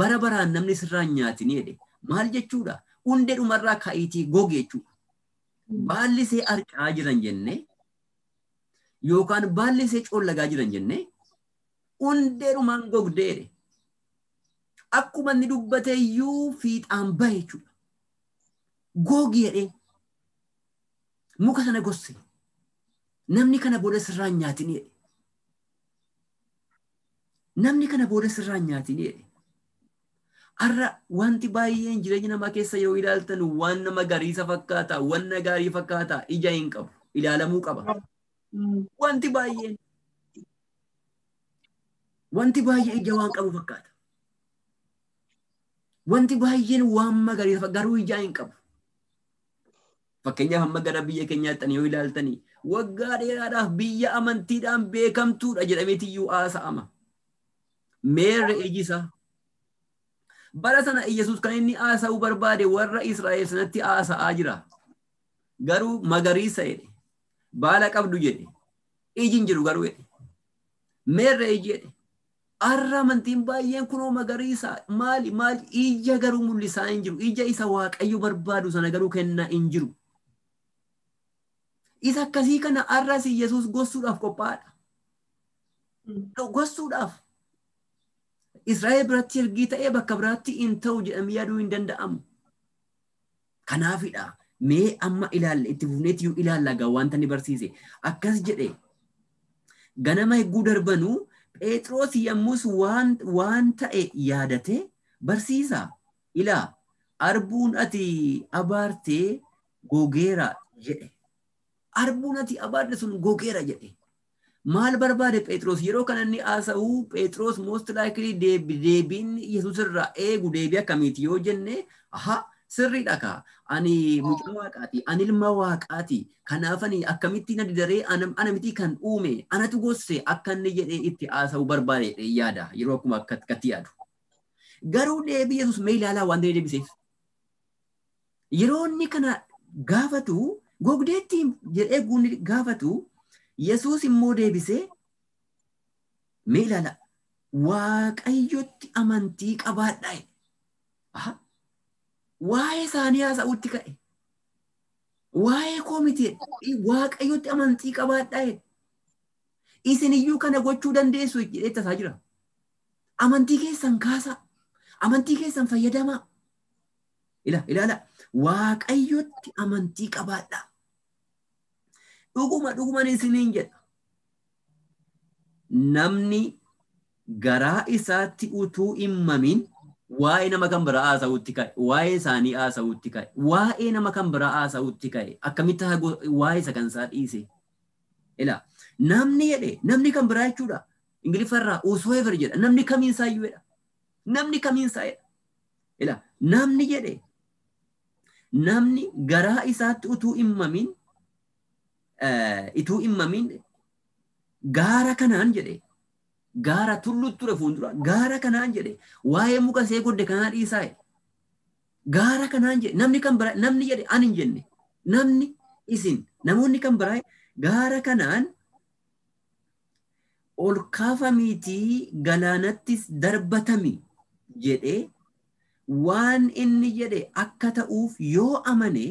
[SPEAKER 2] bara baraan namni sirraa nyaatin jedhe maal jechuudha hundeedhumarraa ka'iitii goge jechuudha. Baallisee arqaa jiran jennee yookaan baallisee collagaa jiran jennee hundeedhumaan gogdeedhe. akkuma inni dubbate iyyuu fiixaan bahe jechuudha. Googi jedhee muka sana gosse namni kana booda sirraan hin nyaatin Namni kana booda sirraa hin nyaatin wanti baay'een jireenya namaa keessa yoo ilaaltan waan nama gariisa fakkaata, waan gaarii fakkaata ija hin qabu, ilaalamuu qaba. Mm. Wanti baay'ee ija waan qabu fakkaata. Wanti baay'een waan magariisa garuu ijaa hin qabu. Fakkeenyaaf hamma gara biyya keenyaatti yoo ilaaltani waggaa dheeraadhaaf biyya amantiidhaan beekamtuudha jedhameetiyyuu haasa'ama. Meerre ejisaa? Bara sana Iyyasuus kan inni haasa'uu barbaade warra Israa'el sanatti haasa'aa jira. Garuu magariisa jedhe. Baala qabdu jedhe. Iji hin jiru garuu jedhe. Meerre iji jedhe. Arra amantiin baay'een kunoo magariisa maali maali ija garuu mul'isaa hin jiru ija isa waaqayyo barbaadu sana garuu kennaa hin jiru. Isa akkasii kana har'as Yesuus gosuudhaaf qophaa'aadha. Gosuudhaaf Israa'eel biratti ergii ta'ee bakka biraatti hin ta'u jedhamee yaaduu hin danda'amu. Kanaafidha mee amma ilaalle itti fufneetti yoo ilaalla wanta ni barsiise akkas jedhee ganama hedduu darbanuu. Phexros yommus waan, ta'e yaadatee barsiisa. Ilaa arbuun ati abaartee gogeera jedhe. Arbuun ati abaarte sun gogeera jedhe. Maal barbaade Phexros? Yeroo kana inni haasa'uu Phexros most likely deebiin Yesuus irraa eeguu deebii akkamiiti yoo jennee. aha sirriidha Ani oh. mucaa waaqaati. Ani ilma waaqaati. Kanaaf ani akkamittiin adi daree ana kan uume anatu gosse akka inni jedhee itti haasa'u barbaade yaada yeroo akkuma akkatti yaadu. Garuu deebii yesus mee ilaalaa waan ta'ee deebiseef. Yeroo kana gaafatu gogdeetti jedhee guunni gaafatu yesus immoo deebisee mee ilaala waaqayyotti amantii qabaadhaa. waa'ee isaanii haasa'uutti ka'e. Waa'ee komitee, waaqayyotti amantii qabaadhaa Isiniyyuu kana gochuu dandeessu jedhee tasaa jira. Amantii keessan kaasaa. Amantii keessan fayyadamaa. Ila ilaala waaqayyotti amantii qabaadhaa. Dhuguma dhuguman isiniin jedha. Namni garaa isaatti utuu hin waa'ee nama kan biraa haasa'uutti ka'e, waa'ee ka'e, waa'ee nama kan biraa haasa'uutti ka'e, akkamitti waa'ee isa kan isaa dhiise. Ila namni jedhe namni kan biraa jechuudha. Ingiliffarraa whosoever jedha namni kamiinsaa Namni kamiinsaa jedha. namni jedhe namni garaa isaatti utuu immamiin, ituu himamin gaara kanaan jedhe gaara tulluutti ture fuuldura gaara kanaan jedhe waa'ee muka see godde kanaa dhiisaa gaara kanaan jede namni kan biraa namni jedhe ani hin jenne namni isin namoonni kan biraa gaara kanaan ol kaafamiitii galaanattis darbatami jedhee waan inni jedhe akka ta'uuf yoo amane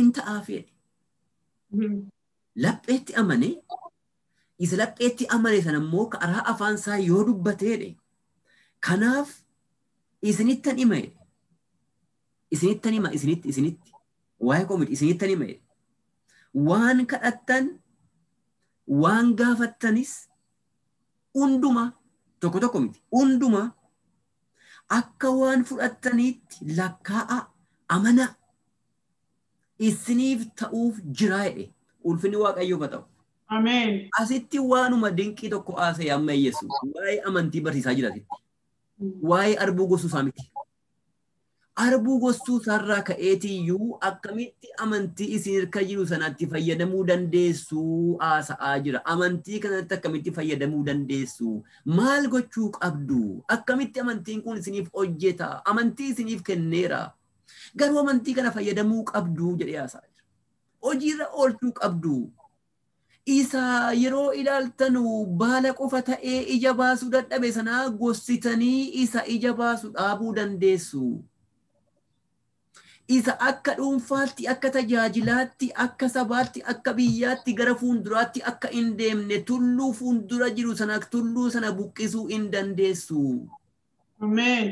[SPEAKER 2] in ta'aa fedhe. Hmm. Lapheetti amane isa laphee amane sana immoo karaa afaan saa yoo dubbateedhe kanaaf isinittan hima jedhe isinittan hima isinitti isinitti waa'ee isinittan hima waan kadhattan waan gaafattanis hunduma tokko tokko miti hunduma akka waan fudhattaniitti lakkaa'a amana isiniif ta'uuf jiraa jedhe ulfinni waaqayyoofa ta'u. Asitti waanuma dinqii tokko aasa amma iyyeessu waa'ee amantii barsiisaa jira asitti. arbuu gosuu isaa miti. Arbuu gosuu isaarraa ka'eetii iyyuu akkamitti amantii isin hirka jiru sanatti fayyadamuu dandeessuu haasa'aa jira. Amantii kanatti akkamitti fayyadamuu dandeessuu? Maal gochuu qabdu? Akkamitti amantiin kun isiniif hojjeta? Amantii isiniif kenneera. Garuu amantii kana fayyadamuu qabdu jedhee haasa'aa jira. Hojiirra oolchuu qabdu. isaa yeroo ilaaltan baala qofa ta'ee ija baasuu dadhabe sanaa gossitanii isa ija baasu dhaabuu dandeessu. isa akka dhuunfaatti, akka tajaajilaatti, akka sabaatti, akka biyyaatti, gara fuulduraatti akka hin deemne tulluu fuuldura jiru sana tulluu sana buqqisuu hin dandeessu.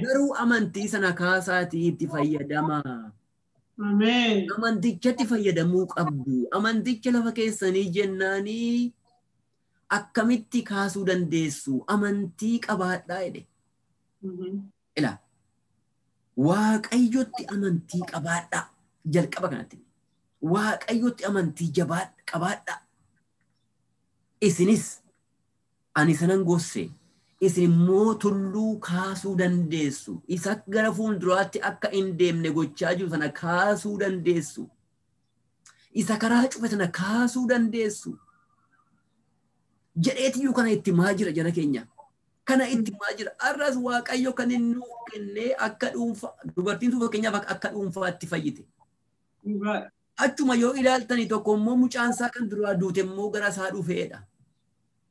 [SPEAKER 2] Garuu amantii sana kaasaati itti fayyadamaa. Amantichatti fayyadamuu qabdu. Amanticha lafa keessanii jennaanii akkamitti kaasuu dandeessu? Amantii qabaadhaa jedhe. Mm-hmm. Waaqayyotti amantii qabaadhaa. Jalqaba kanatti. Waaqayyotti amantii qabaadhaa. Isinis ani sanan goosse. isin immoo tulluu kaasuu dandeessu. Isa gara fuulduraatti akka hin deemne gochaa jiru sana kaasuu dandeessu. Isa karaa cufe sana kaasuu dandeessu. Jedheetiyyuu kana itti maa jira jara keenya. Kana itti maa jira. Arras Waaqayyo kan inni nuuf kennee akka dhuunfaa dubartiin sun fakkeenyaaf akka dhuunfaatti fayyite. Achuma yoo ilaaltanii tokko immoo mucaan isaa kan duraa duute immoo gara isaa dhufeedha.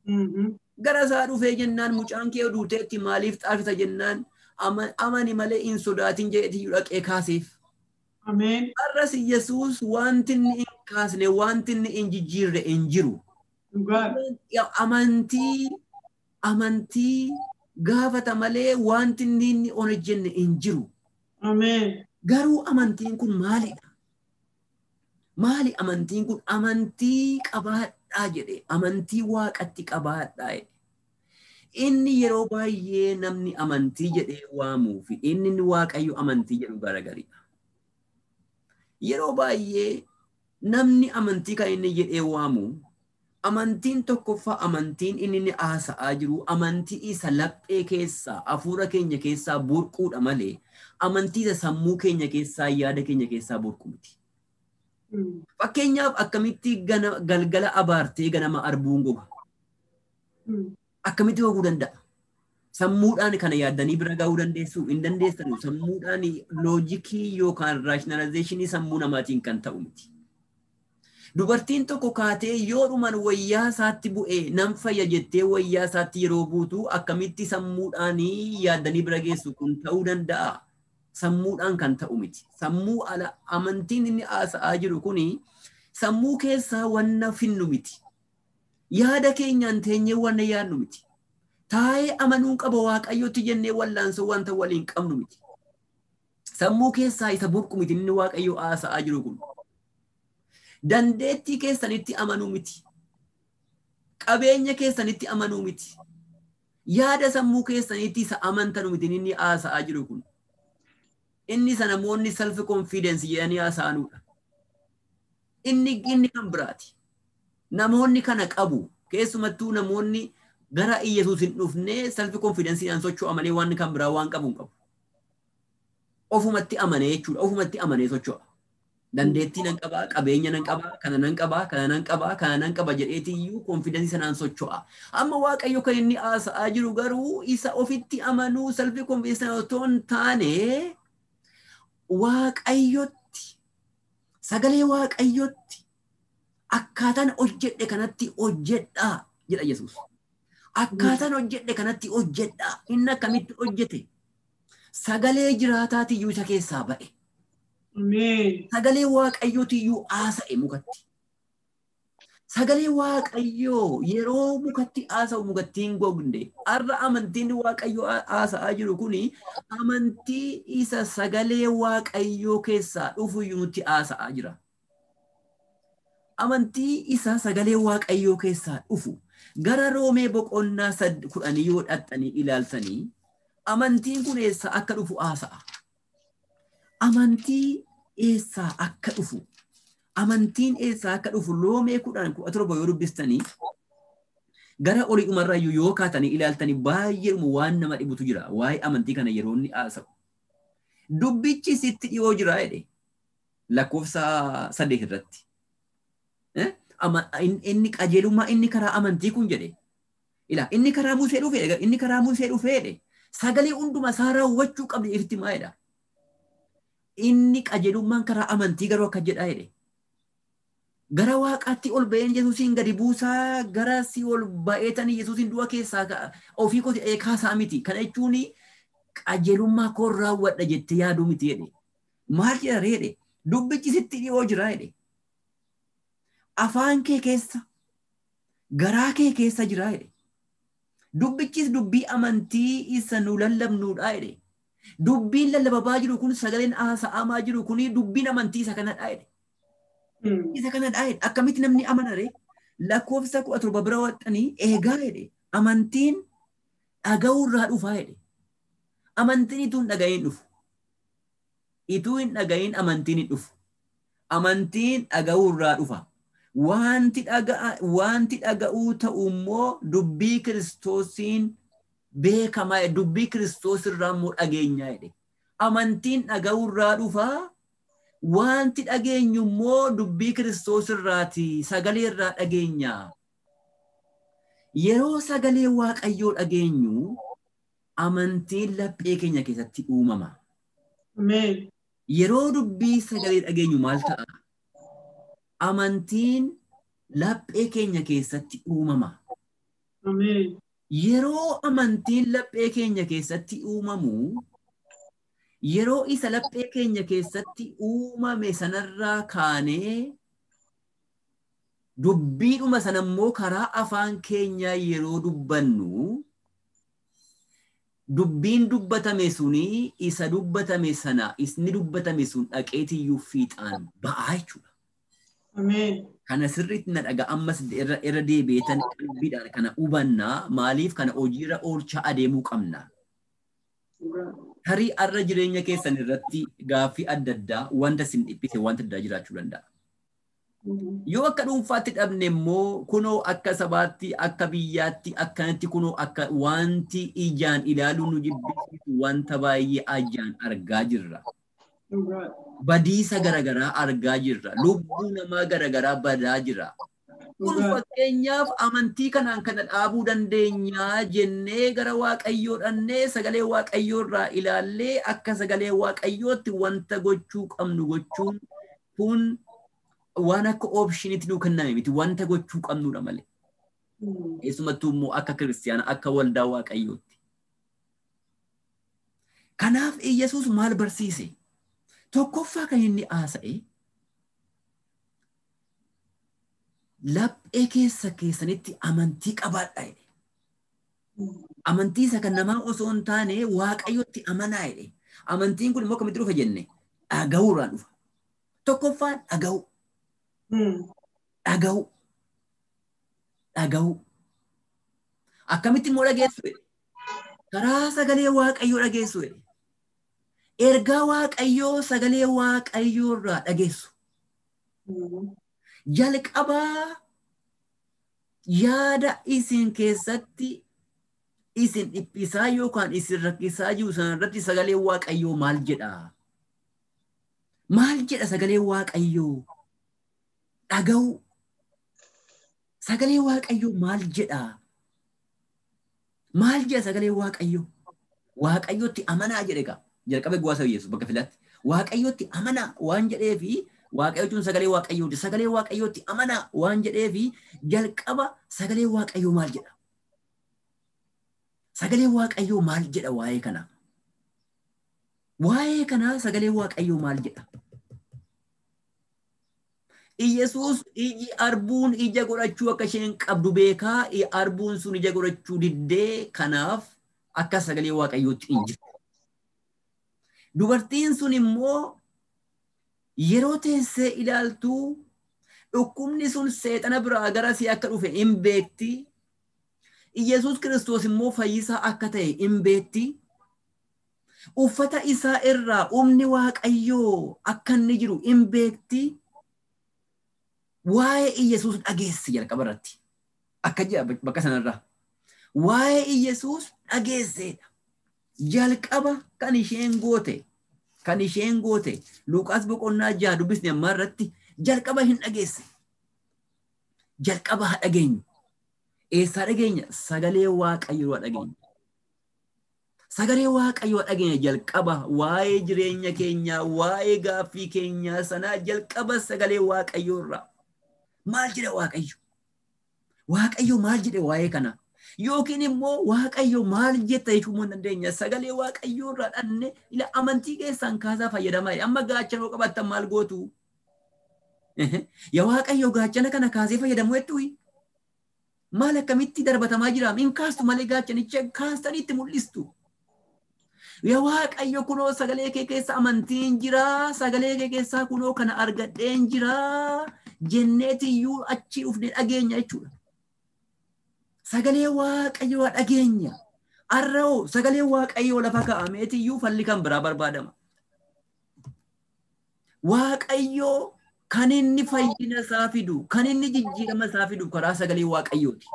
[SPEAKER 2] Mm-hmm. Gara isaa dhufee jennaan mucaan kee duuteetti maaliif xaafita jennaan amani malee hin sodaatin jedhetti dhaqee kaaseef. Har'as Yesuus wanti hin kaasne wantinni hin jijjiirre hin jiru. Amantii amantii gaafata malee wanti inni jenne hin jiru. Garuu amantiin kun maalidha? Maali amantiin kun amantii qabaadha. amantii waaqatti qabaadhaa Inni yeroo baay'ee namni amantii jedhee waamuu fi inni waaqayyo amantii jedhu garagariidha. Yeroo baay'ee namni amantii kan inni jedhee waamu amantiin tokkoffaa amantiin inni inni haasa'aa jiru amantii isa laphee keessaa hafuura keenya keessaa burquudha malee amantii isa sammuu keenya keessaa yaada keenya keessaa burqu Fakkeenyaaf mm. akkamitti galgala abaartee ganama arbuun goga? Mm. Akkamitti goguu danda'a? Sammuudhaan kana yaadanii bira ga'uu dandeessu hin dandeessanu. Sammuudhaan loojikii yookaan raashinaalaayzeeshinii sammuu namaatiin kan ta'u miti. Dubartiin tokko kaatee yoo wayyaa isaatti bu'ee nan fayya jettee wayyaa isaatti yeroo buutu akkamitti sammuudhaan yaaddanii bira geessu kun ta'uu danda'a. sammuudhaan kan ta'u miti. Sammuu ala amantiin inni haasa'aa jiru kuni sammuu keessaa wanna finnu miti. Yaada keenyaan teenyee wanna yaadnu miti. Taa'ee amanuu qaba waaqayyooti jennee wallaansoo wanta waliin qabnu miti. Sammuu keessaa isa burqu miti inni waaqayyoo haasa'aa jiru kun. Dandeettii keessanitti amanuu miti. Qabeenya keessanitti amanuu miti. Yaada sammuu keessanitti isa amantanuu miti haasa'aa jiru kun. inni isa namoonni self confidence jedhanii haasa'anudha. Inni inni kan biraati. Namoonni kana qabu keessumattuu namoonni gara Iyyasuus hin dhufne self confidence socho'u amalee waan kan biraa waan qabu hin qabu. Ofumatti amanee jechuudha. Ofumatti amanee socho'a. Dandeettii nan qabaa, qabeenya nan qabaa, kana nan qabaa, kana nan qabaa, kana nan qaba jedheetiyyuu konfidensii sanaan socho'a. Amma Waaqayyo kan inni haasa'aa jiru garuu isa ofitti amanuu salphii konfidensii sanaan waaqayyotti sagalee waaqayyotti akkaataan hojjedhe kanatti hojjedhaa jedha Yesuus. Akkaataan hojjedhe kanatti hojjedhaa inni akkamitti hojjete sagalee jiraataatiyyuu isa keessaa ba'e. Sagalee waaqayyootiyyuu haasa'e mukatti. Sagalee Waaqayyoo yeroo mukatti haasa'u mukattiin gogne arra amantiin Waaqayyoo haasa'aa jiru kun amantii isa sagalee Waaqayyoo keessaa dhufu nutti haasa'aa jira. Amantii isa sagalee Waaqayyoo keessaa dhufu gara roomee boqonnaa kudhanii yoo dhattanii ilaalsanii amantiin kun eessaa akka dhufu haasa'a. Amantii eessaa akka dhufu amantiin eessaa akka dhufu loomee kudhan kudha torba yoo dubbistanii gara olii dhumarraa iyyuu yoo kaatanii ilaaltanii waan nama dhibutu jira waa'ee amantii kana yeroo inni haasa'u. Dubbichi sitti dhiyoo jiraa jedhe lakkoofsa saddeet irratti. Eh? Inni qajeelummaa inni karaa amantii kun jedhe. Ilaa inni karaa Musee dhufee jedhe sagalee hundumaa isaa raawwachuu qabdi irtimaa jedha. Inni qajeelummaan karaa amantii garuu akka jedhaa jedhe. gara waaqaatti ol ba'een yesuusiin gadi buusaa gara si ol ba'eetanii yesuusiin du'a keessaa ofii kooti eekaasaa miti. Kana jechuun qajeelummaa koo raawwadha jettee yaaduu miti jedhe. Maal jedha reedhe? Dubbichi sitti dhi'oo jira jedhe. Afaan kee keessa, garaa kee keessa jira jedhe. Dubbichis dubbii amantii isa nu lallabnuudha jedhe. Dubbiin lallababaa jiru kun sagaleen haasa'amaa jiru kun dubbiin amantii isa kanadha jedhe. Hmm. Isa akkamitti namni amanare lakkoofsa kudha bira waxxanii eegaa jedhe amantiin dhaga'uu irraa dhufaa jedhe. Amantiin ituu hin dhaga'iin dhufu. Ituu amantiin hin irraa dhufa. Wanti dhaga'uu ta'u immoo dubbii kiristoosiin beekama dubbii kiristoos irraa immoo dhageenyaa Amantiin dhaga'uu irraa dhufaa. Wanti dhageenyu immoo dubbii Kiristoos irraati. Sagalee irraa dhageenya. Yeroo sagalee Waaqayyoo dhageenyu amantiin laphee keenya keessatti uumama. Yeroo dubbii sagalee dhageenyu maal ta'a? Amantiin laphee keenya keessatti uumama. Yeroo amantiin laphee keenya keessatti uumamu yeroo isa laphee keenya keessatti uumame sanarraa kaanee dubbiidhuma sanammoo karaa afaan keenyaa yeroo dubbannu dubbiin dubbatame sunii isa dubbatame sana isni dubbatame sun dhaqeetiyyuu fiixaan ba'aa jechuudha. Kana sirriitti na dhaga ammas irra deebi'eetan qalbiidhaan kana hubannaa maaliif kana hojiirra oolchaa adeemuu qabna. tarii arra jireenya keessan irratti gaaffii adda addaa wanta sin dhiphise wanta addaa jiraachuu danda'a. Mm-hmm. Yoo akka dhuunfaatti dhabne immoo kunoo akka sabaatti, akka biyyaatti, akkanatti kunoo akka wanti ijaan ilaaluu nu jibbisiisu wanta baay'ee ajaan argaa jirra. Badiisa garagaraa argaa jirra. Lubbuu namaa garagaraa badaa jira. kun fakkeenyaaf amantii kanaan kana dhaabuu dandeenya jennee gara waaqayyoo dhannee sagalee waaqayyoo irraa ilaallee akka sagalee waaqayyootti wanta gochuu qabnu gochuun kun waan akka oopshinitti nuu kenname miti wanta gochuu qabnudha malee. Keessumattuu hmm. immoo akka kiristaana akka waldaa waaqayyootti. Kanaaf Yesuus maal barsiise? Tokkoffaa kan inni aasa'e. laphee keessa keessanitti amantii qabaadha jedhe. Hmm. Amantii isa kan namaa osoo hin taane waaqayyotti amanaa jedhe. Amantiin kun immo kamitti dhufa jenne dhaga'uurraa dhufa. Tokkoffaan dhaga'u. Hmm. Dhaga'u. Dhaga'u. Akkamitti immoo dhageessu Karaa sagalee waaqayyoo dhageessu Ergaa waaqayyoo sagalee waaqayyoo irraa dhageessu. Hmm. jalqabaa yaada isin keessatti isin dhiphisaa yookaan isin rakkisaa jiru sanarratti sagaleen waaqayyoo maal jedha? Maal jedha sagaleen waaqayyoo? Dhaga'u. Sagaleen waaqayyoo maal jedha? Maal jedha sagaleen waaqayyoo? Waaqayyootti amanaa jedhe gaa. Jalqabe guwaasa bakka filatti. Waaqayyootti amanaa waan jedheefi waaqayyo sagalee waaqayyooti. Sagalee waaqayyootti amanaa waan jedhee fi jalqaba sagalee waaqayyoo maal jedha? Sagalee waaqayyoo maal jedha waa'ee kana? Waa'ee kana sagalee waaqayyoo maal jedha? Iyyasuus iji arbuun ija godhachuu akka isheen qabdu beekaa arbuun sun ija godhachuu diddee kanaaf akka sagalee waaqayyootti hin jiru. Dubartiin sun immoo yeroo teessee ilaaltuu dhukkubni sun seexana biraa gara si akka dhufe hin beekti. Iyesuus kiristoos immoo fayyisaa akka ta'e hin beekti. Uffata isaa irraa umni waaqayyoo akka inni jiru hin beekti. Waa'ee Iyesuus dhageesse jalqaba irratti. Akka jedha bakka sanarraa. Waa'ee Iyesuus dhageessedha. Jalqaba kan isheen goote. kan isheen goote Lukas boqonnaa jaha dubbisne ammaa irratti jalqaba hin dhageesse. Jalqaba haa dhageenyu. Eessaa dhageenya? Sagalee Waaqayyoo haa dhageenyu. Sagalee Waaqayyoo haa dhageenya jalqaba waa'ee jireenya keenyaa, waa'ee gaaffii keenyaa sanaa jalqaba sagalee Waaqayyoo irraa. Maal jedha Waaqayyo? Waaqayyo maal jedhe waa'ee kanaa? yookiin immoo waaqayyo maal jetta hiikumuu hin dandeenya sagalee waaqayyoo irraa dhanne ila amantii keessaan kaasaa fayyadamaa amma gaachanoo qabattan maal gootu yaa waaqayyo gaachana kana kaasee fayyadamuu jechuun maal akkamitti darbatamaa jira min kaastu malee gaachanicha itti mul'istu yaa waaqayyo kunoo sagalee kee keessa amantiin jira sagalee kee keessaa kunoo kana argadheen jira jenneetiyyuu achii dhufnee dhageenya jechuudha. sagalee waaqayyoo dhageenya Arra'o sagalee waaqayyoo lafa ka'ameetiyyuu falli kan biraa barbaadama. Waaqayyoo kan inni fayyina isaa fidu kan inni jijjiirama isaa fidu karaa sagalee waaqayyooti.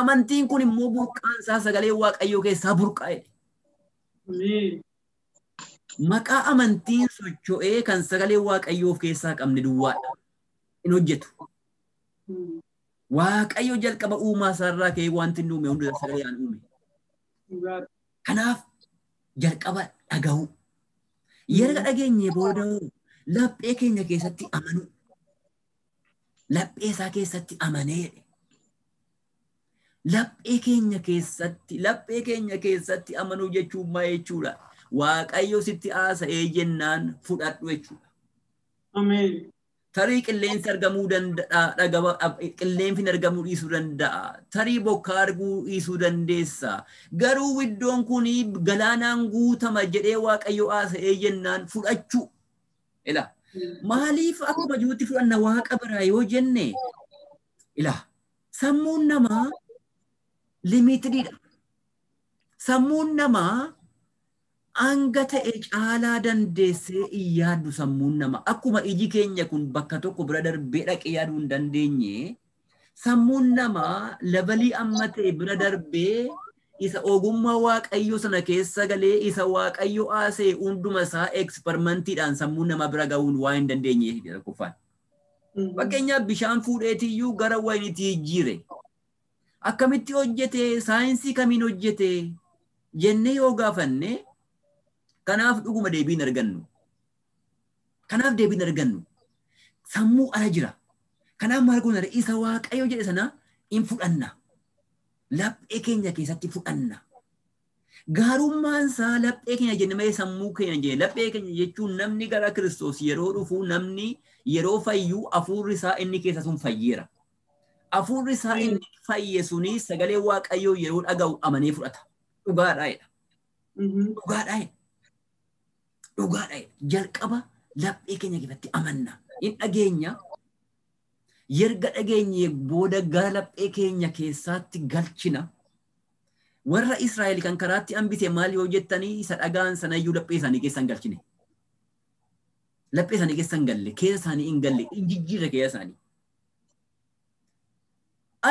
[SPEAKER 2] Amantiin kun immoo burqaansaa isaa sagalee waaqayyoo keessaa burqaa'e. Maqaa amantiin socho'ee kan sagalee waaqayyoo of keessaa qabne duwwaadha. in hojjetu. Hmm. Waaqayyo jalqaba uumaa sararraa ka'ee wanti inni uume hunda sagalaan uume. Kanaaf jalqaba dhaga'uu. yarga dhageenye booda laphee keenya keessatti amanuu. Laphee isaa keessatti amanee laphee keenya keessatti laphee keenya keessatti amanuu jechuun maa jechuudha. Waaqayyo sitti haasa'ee jennaan fudhadhu jechuudha. tarii qilleensi argamuu danda'a dhiisuu danda'a tarii bokkaa arguu dhiisuu dandeessa garuu iddoon kun galaanaan guutama jedhee waaqayyo haasa'ee jennaan fudhachuu maaliif akkuma jirutti fudhanna waaqa biraa yoo jenne sammuun namaa limitidhiidha sammuun namaa anga ta'e caalaa dandeessee iyyaaddu sammuun nama akkuma iji keenya kun bakka tokko bira darbee dhaqee yaaduu hin dandeenye sammuun namaa labalii amma ta'e bira darbee isa ogummaa waaqayyo sana keessa galee isa waaqayyo aasee hunduma isaa eksperimentiidhaan sammuun namaa bira ga'uun waa hin dandeenye Fakkeenyaaf mm. bishaan fuudheetiyyuu gara wayinitii jire. Akkamitti hojjete saayinsii kamiin hojjete jennee yoo gaafanne Kanaaf dhuguma deebiin argannu. Kanaaf deebiin argannu. Sammuu ala jira. Kanaaf maal goona isa waaqayyo jedhe sana hin fudhanna. Laphee keenya keessatti fudhanna. Gaarummaan isaa laphee keenya jenne malee sammuu keenya jenne laphee keenya jechuun namni gara Kiristoos yeroo dhufu namni yeroo fayyu hafuurri isaa inni keessa sun fayyeera. Hafuurri isaa inni fayye suni sagalee waaqayyoo yeroo dhaga'u amanee fudhata. Dhugaadhaa jedha. Mhm. Dhugaadhaa jedha. dhugaadha. Jalqaba laphee keenya keessatti amanna. Hin dhageenya. Yerga dhageenye booda gara laphee keenya keessaatti galchina. Warra Israa'el kan karaatti hambise maal yoo jettanii isa dhagaan sanayyuu laphee isaanii keessan galchine. Laphee isaanii keessan galle, keessa isaanii hin galle, hin jijjiirre keessa isaanii.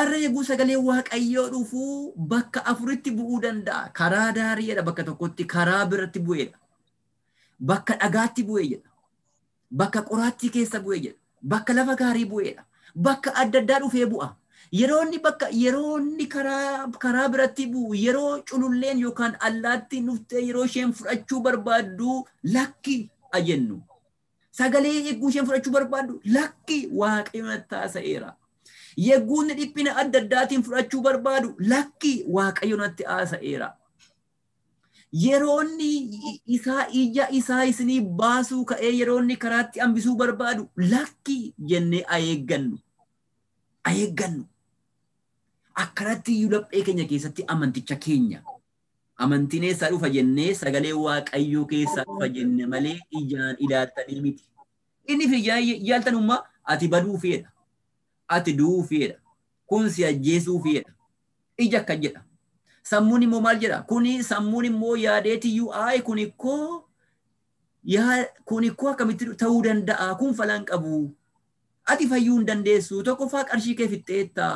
[SPEAKER 2] Arreeguu sagalee waaqayyoo dhufuu bakka afuritti bu'uu danda'a. Karaa daariidha bakka tokkotti, karaa biratti bu'eedha. bakka dhagaatti bu'ee jedha. Bakka qoraattii keessa bu'ee jedha. Bakka lafa gaarii bu'eedha. Bakka adda addaa dhufee bu'a. Yeroo bakka yeroo karaa karaa biratti bu'u yeroo cululleen yookaan allaattiin nuftee yeroo isheen fudhachuu barbaadu lakki ajennu. Sagalee yegguu isheen fudhachuu barbaaddu lakki waaqayyoon taasa'eera. Yegguun dhiphina adda addaatiin fudhachuu barbaadu lakki waaqayyoon haasa'eera. yeroonni isaa ija isaa isinii baasuu ka'ee yeroonni karaatti hambisuu barbaadu lakkii jennee ayeeggannu. Ayeeggannu. Akkanatti iyyuu laphee keenya keessatti amanticha keenya. Amantiin eessaa dhufa jennee sagalee waaqayyoo keessaa dhufa jenne malee ijaan ilaaltanii miti. Inni fi ilaaltanummaa ati baduu feedha. Ati du'uu feedha. Kun si ajjeesuu feedha. Ija akka jedha. Sammuun immoo maal jedha? Kuni sammuun immoo yaadeetiyyuu aayi kun ikkoo kun ikkoo akkamitti ta'uu danda'a kun falan qabu. Ati fayyuu hin tokko faa qarshii kee fixxeetta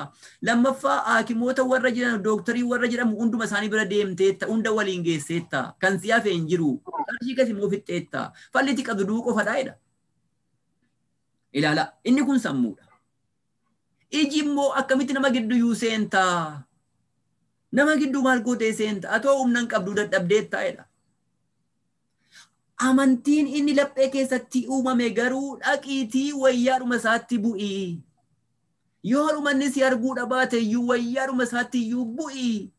[SPEAKER 2] lammaffaa haakimoota warra jiran dooktarii warra jedhamu hunduma isaanii bira deemteetta hunda waliin geesseetta kan siyaafe hin jiru qarshii kees immoo fixxeetta falliti qabdu du'uu qofadhaa jedha. Ilaala inni kun sammuudha. Iji immoo akkamitti nama gidduu yuuseenta. Nama gidduu maal gootee seenta? Haa qabdu dadhabdeet taa'edha. Amantiin inni laphee keessatti uumame garuu dhaqiitii wayyaadhuma isaatti bu'ii. Yoo dhumanni si arguudha baate iyyuu wayyaadhuma isaatti iyyuu bu'ii.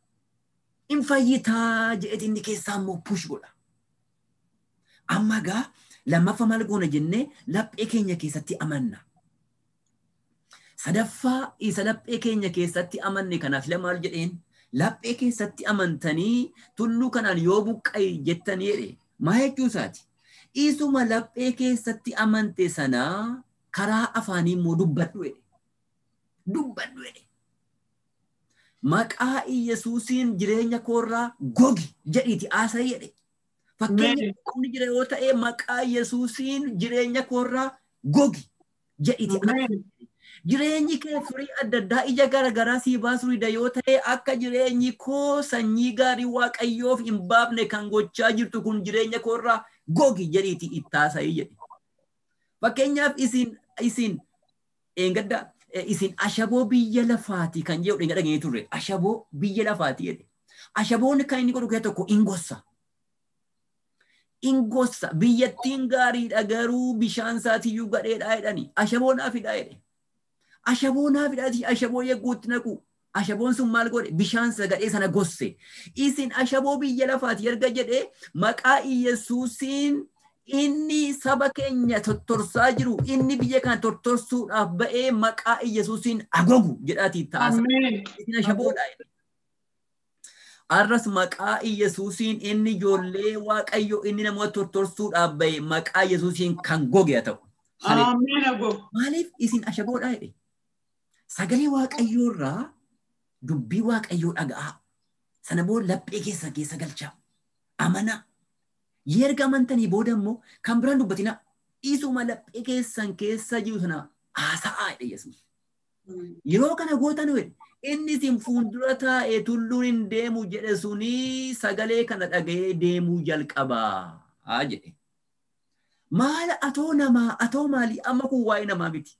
[SPEAKER 2] in fayyitaa jedheet inni keessaa immoo pushuudha. Amma gaa lammaffa maal goona jennee laphee keenya keessatti amanna. Sadaffaa isa laphee keenya keessatti amanne kanaaf lamaal jedheen laphee keessatti amantanii tulluu kanaan yoo buqqa'e jettani jedhe maa jechuu isaati. Isuma laphee keessatti amante sanaa karaa afaanii immoo dubbadhu jedhe. jedhe. Maqaa Iyyasuusiin jireenya koorraa gogi jedhiiti haasa'e jedhe. fakkeenya qonni jira yoo ta'e maqaa Iyyasuusiin jireenya koorraa gogi jedhiiti jireenyi kee firii adda addaa ija garaagaraa sii baasuu yoo ta'e akka jireenyi koo sanyii gaarii waaqayyoof hin baafne kan gochaa jirtu kun jireenya koorraa gogi jedhiiti ittaasa'ii jedhi. Fakkeenyaaf isin isin eengaddaa e, isin ashaboo biyya lafaati kan jedhu turre ashaboo biyya lafaati jedhe. Ashaboon kan inni godhu keessaa tokko ingossa. Ingossa biyyattiin gaariidha garuu bishaan isaatiyyuu gadheedhaa jedhani ashaboon hafidhaa jedhe. Ashaboo naa fidaatii ashaboo yeggootti naqu. Ashaboon sun maal godhe bishaan sagadee sana gosse. Isin ashaboo biyya lafaati erga jedhee maqaa Iyesuusiin inni saba keenya tottolsaa jiru inni biyya kana tottolsuudhaaf ba'ee maqaa Iyesuusiin agogu jedhaatii taasa. Isin ashaboodha. Arras maqaa Iyesuusiin inni ijoollee Waaqayyo inni namoota tottolsuudhaaf ba'e maqaa Iyesuusiin kan goge haa ta'u. Maaliif isin ashaboodha jedhee? sagalee waaqayyoo irraa dubbii waaqayyoo dhaga'aa. Sana booda laphee keessa keessa galchaa. Amanaa. Yee erga amantanii booda immoo kan biraan dubbatinaa. Isuma laphee keessan keessa jiru sana haasa'aa jedha Yesuus. Hmm. Yeroo kana gootan jedha. Inni isin fuuldura taa'ee tulluun hin deemu jedhe suni sagalee kana dhaga'ee deemuu jalqabaa jedhe. Maala atoo namaa atoo maalii amma kun waa'ee namaa miti.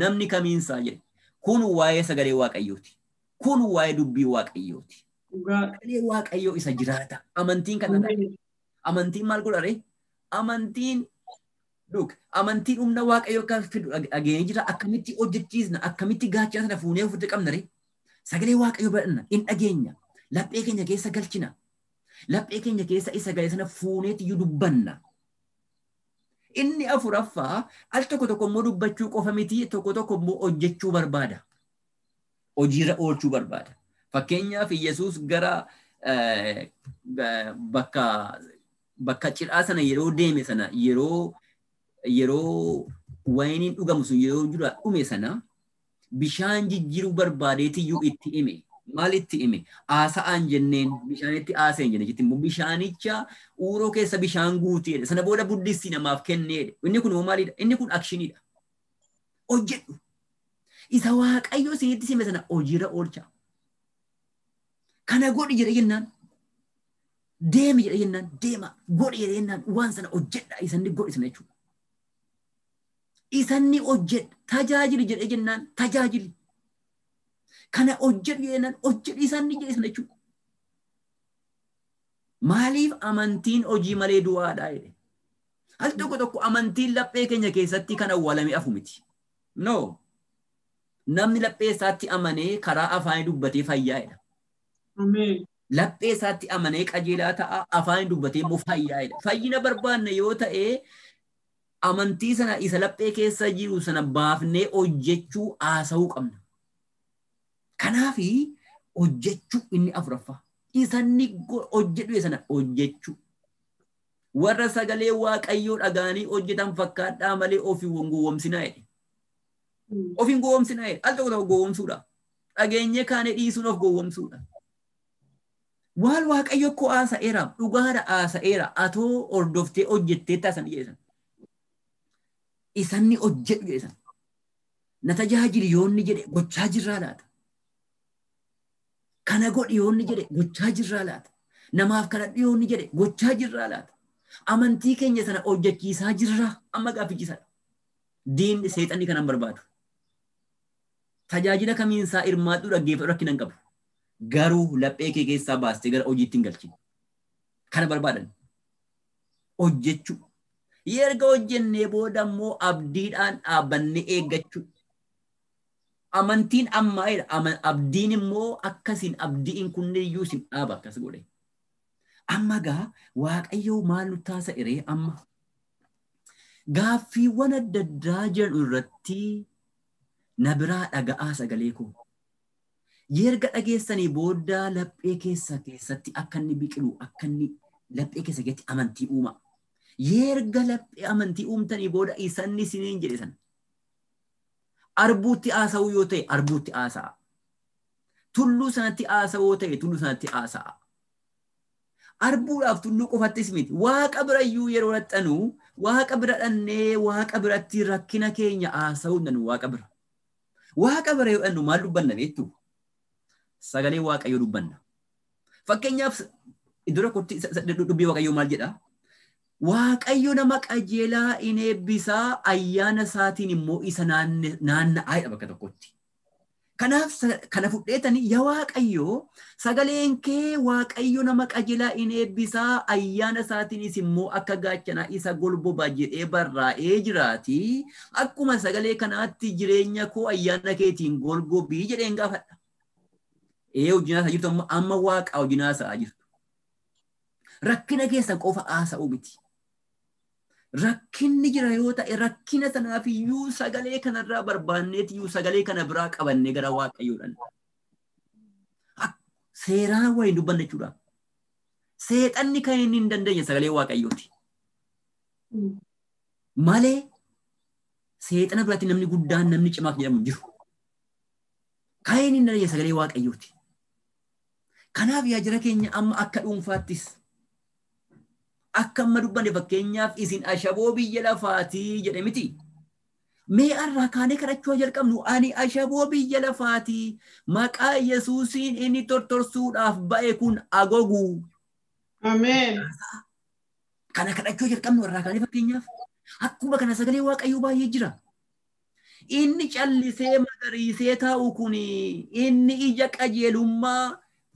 [SPEAKER 2] Namni kamiinsaa jedhe. kun waa'ee sagalee waaqayyooti. Kun waa'ee dubbii waaqayyooti. Sagalee waaqayyoo isa jiraata. Amantiin kan Amantiin maal godhare? Amantiin Amantiin humna waaqayyoo kan fidu dhageenye jira. Akkamitti hojjechiisna? Akkamitti sana Fuunee ofitti qabna Sagalee waaqayyoo badhanna. Hin dhageenya. Laphee keenya keessa galchina. Laphee keenya keessa isa galee sana fuuneetti dubbanna. Inni afuraffaa al tokko tokko immoo dubbachuu qofa miti tokko tokko immoo hojjechuu barbaada. Hojiirra oolchuu barbaada. Fakkeenyaaf yesus gara eh, bakka cidhaa sana yeroo deeme sana yeroo yeroo wayiniin dhugamu sun yeroo jira dhume sana bishaan jijjiiruu barbaadeetiyyuu itti hime. Maalitti hime? Haasa'aan jenneen bishaanitti haaseen jenne Bishaanicha uuroo keessa bishaan guutee sana booda buddisti namaaf kenneedha. Inni kun maalidha? Inni kun akshiniidha. Hojjedhu. Isa waaqayyo isinitti sime sana hojiirra oolcha. Kana godhi jedhe jennaan. Deemi jedhe jennaan deema. Godhi jedhe jennaan waan sana hojjedha. Isanni godhi sana jechuudha. Isanni hojjedha. Tajaajili jedhe jennaan tajaajili. Kana hojjedhu yeenan hojjedhu isaan ni jedhe Maaliif amantiin hojii malee du'aadha jedhe. Al tokko tokko amantiin laphee keenya keessatti kan awwaalame afumiti. miti. No. Namni laphee isaatti amanee karaa afaanii dubbatee fayyaa'edha. Laphee isaatti amanee qajeelaa ta'a dubbatee immoo Fayyina barbaanne yoo ta'e eh. amantii sana isa laphee keessa jiru sana baafnee hojjechuu haasa'uu qabna. Kanaafi hojjechuu inni afuraffaa. Isanni hojjedhu sana hojjechuu. Warra sagalee waaqayyoo dhaga'anii hojjetan fakkaadhaa malee ofiin oh, gowwoomsinaa jedhe. Hmm. Ofiin oh, gowwoomsinaa jedhe. Al tokko tokko Dhageenye kaane dhiisuun of gowwoomsuudha. Waal waaqayyo koo haasa'eera. Dhugaadha haasa'eera. Atoo hordoftee hojjettee taasan jedhesan. Isanni hojjedhu jedhesan. Na tajaajili yoonni jedhe gochaa jirraa laata? kana godhiyoonni jedhe gochaa jirraa laata. Namaaf kana dhiyoonni jedhe gochaa jirraa laata. Amantii keenya sana hojjechiisaa jirraa amma gaaffichiisadha. Diinni seexanni kanan barbaadu. Tajaajila kamiinsaa hirmaaduu dhaggeeffatu rakkina hin qabu. Garuu laphee kee keessaa baastee gara hojiitti hin Kana barbaadan. Hojjechuu. Yerga hojjennee booda immoo abdiidhaan dhaabannee eeggachuu. Amantiin ammaa jedha. Abdiin immoo ah, akkasiin abdiin kunniyyuu isin dhaaba akkas godhe. Amma gaa Waaqayyoo maal nu eree iree amma? Gaaffiiwwan adda addaa jedhu irratti na biraa dhaga'aa sagalee koo. Yerga dhageessanii booda laphee keessa keessatti akka inni biqilu akka inni laphee keessa keessatti amantii uuma. Yerga laphee amantii uumtanii booda isanni isiniin jedhe sana. arbuutti haasa'uu yoo ta'e arbuutti haasa'a. Tulluu sanatti haasa'uu ta'e tulluu sanatti haasa'a. Arbuudhaaf tulluu qofattis miti. Waaqa birayyuu yeroo raxxanuu waaqa bira dhannee waaqa biratti rakkina keenya haasa'uu dandu waaqa bira. Waaqa bira yoo dhannu maal dubbanna beektu? Sagalee waaqayyoo dubbanna. Fakkeenyaaf iddoo tokkotti dubbii waaqayyoo maal jedhaa? waaqayyo nama qajeelaa in eebbisaa ayyaana isaatiin immoo isa naanna'aadha bakka tokkotti. Kanaaf kana fudheetanii yaa waaqayyo sagaleen kee waaqayyo nama qajeelaa in eebbisaa ayyaana isaatiinis immoo akka gaachanaa isa golboba jedhee barraa'ee jiraati. Akkuma sagalee kanaatti jireenya koo ayyaana keetiin jedheen Ee hojii jirtu amma waaqa hojii naasaa jirtu. Rakkina keessa qofa haasa'uu miti. rakkinni jira yoo ta'e rakkina sanaaf iyyuu sagalee kanarraa barbaanneet iyyuu sagalee kana biraa qabannee gara waaqayyoodhaan. Seeraan waa dubban jechuudha. Seexanni kan inni hin dandeenye sagalee waaqayyooti. Malee seexana biratti namni guddaan namni cimaaf jedhamu jiru. Kan inni hin dandeenye sagalee waaqayyooti. Kanaaf yaa jira keenya amma akka dhuunfaattis akka amma dubbane fakkeenyaaf isin ashaboo biyya lafaatii jedhe miti. Mee arraa kaanee kadhachuu jalqabnu ani ashaboo biyya lafaatii maqaa Yesuusiin inni tortorsuudhaaf ba'e kun agogu. Ameen. Kana kadhachuu jalqabnu arraa fakkeenyaaf akkuma kana sagalee waaqayyoo baay'ee jira. Inni callisee magariisee taa'u kun inni ija qajeelummaa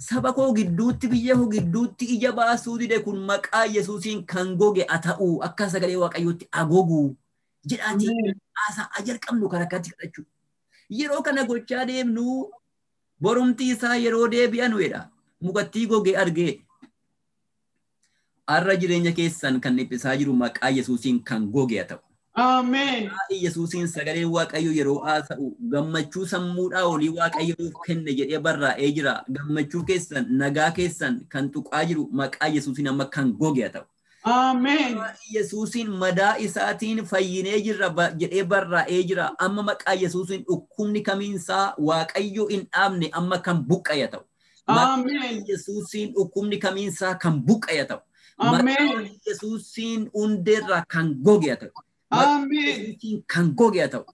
[SPEAKER 2] saba koo gidduutti biyya koo gidduutti ija baasuu dide kun maqaa Yesuusiin kan goge haa ta'u akka sagalee waaqayyootti agogu jedhaati haasa'a jalqabnu kan akkaatti kadhachuudha. Yeroo kana gochaa deemnu borumti isaa yeroo deebi'anweedha. Mukattii gogee argee har'a jireenya keessan kan dhiphisaa jiru maqaa Yesuusiin kan goge haa ta'u. Yesuusiin sagalee Waaqayyoo yeroo haasa'u gammachuu sammuudhaa olii Waaqayyoof kenne jedhee barraa'ee jira. Gammachuu keessan nagaa keessan kan tuqaa jiru maqaa Yesuusiin amma kan goge ta'u. Ameen. Yesuusiin madaa isaatiin fayyinee jirra jedhee barraa'ee jira. Amma maqaa Yesuusiin dhukkubni kamiinsaa Waaqayyo hin dhaabne amma kan buqqaya ta'u. Ameen. Yesuusiin dhukkubni kamiinsaa kan buqqaya ta'u. Ameen. Yesuusiin hundeerraa kan goge ta'u. Kan koo ge'atamu.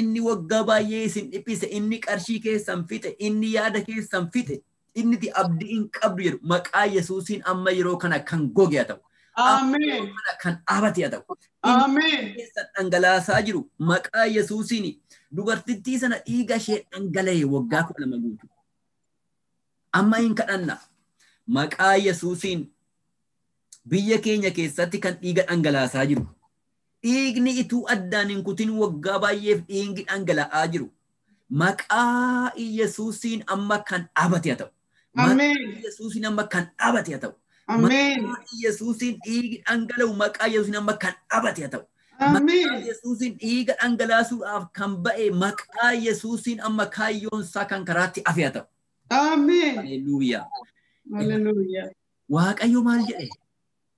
[SPEAKER 2] Inni waggaa baay'ee isin dhiphise, inni qarshii keessan fite inni yaada keessan fite inni abdii hin qabdu jedhu maqaa Yesuusiin amma yeroo kana kan goge haa ta'u. Ameen. Kan dhaabate haa ta'u. Ameen. Keessan dhangalaasaa jiru maqaa Yesuusiin dubartittii sana dhiiga ishee dhangala'e waggaa kudha lama guutu. Amma hin kadhanna maqaa Yesuusiin biyya keenya keessatti kan dhiiga dhangalaasaa jiru. dhiigni ituu addaan hin kutin waggaa baay'eef dhiingi dhangala'aa jiru. Maqaa Iyesuusiin amma kan dhaabate haa ta'u. Maqaa Iyesuusiin amma kan dhaabate haa ta'u. Maqaa Iyesuusiin dhiigi dhangala'u kan dhaabate haa ta'u. Maqaa Iyesuusiin dhiiga dhangalaasuudhaaf kan ba'e maqaa Iyesuusiin amma kaayyoon isaa kan karaatti hafe haa ta'u. Waaqayyo maal jedhe?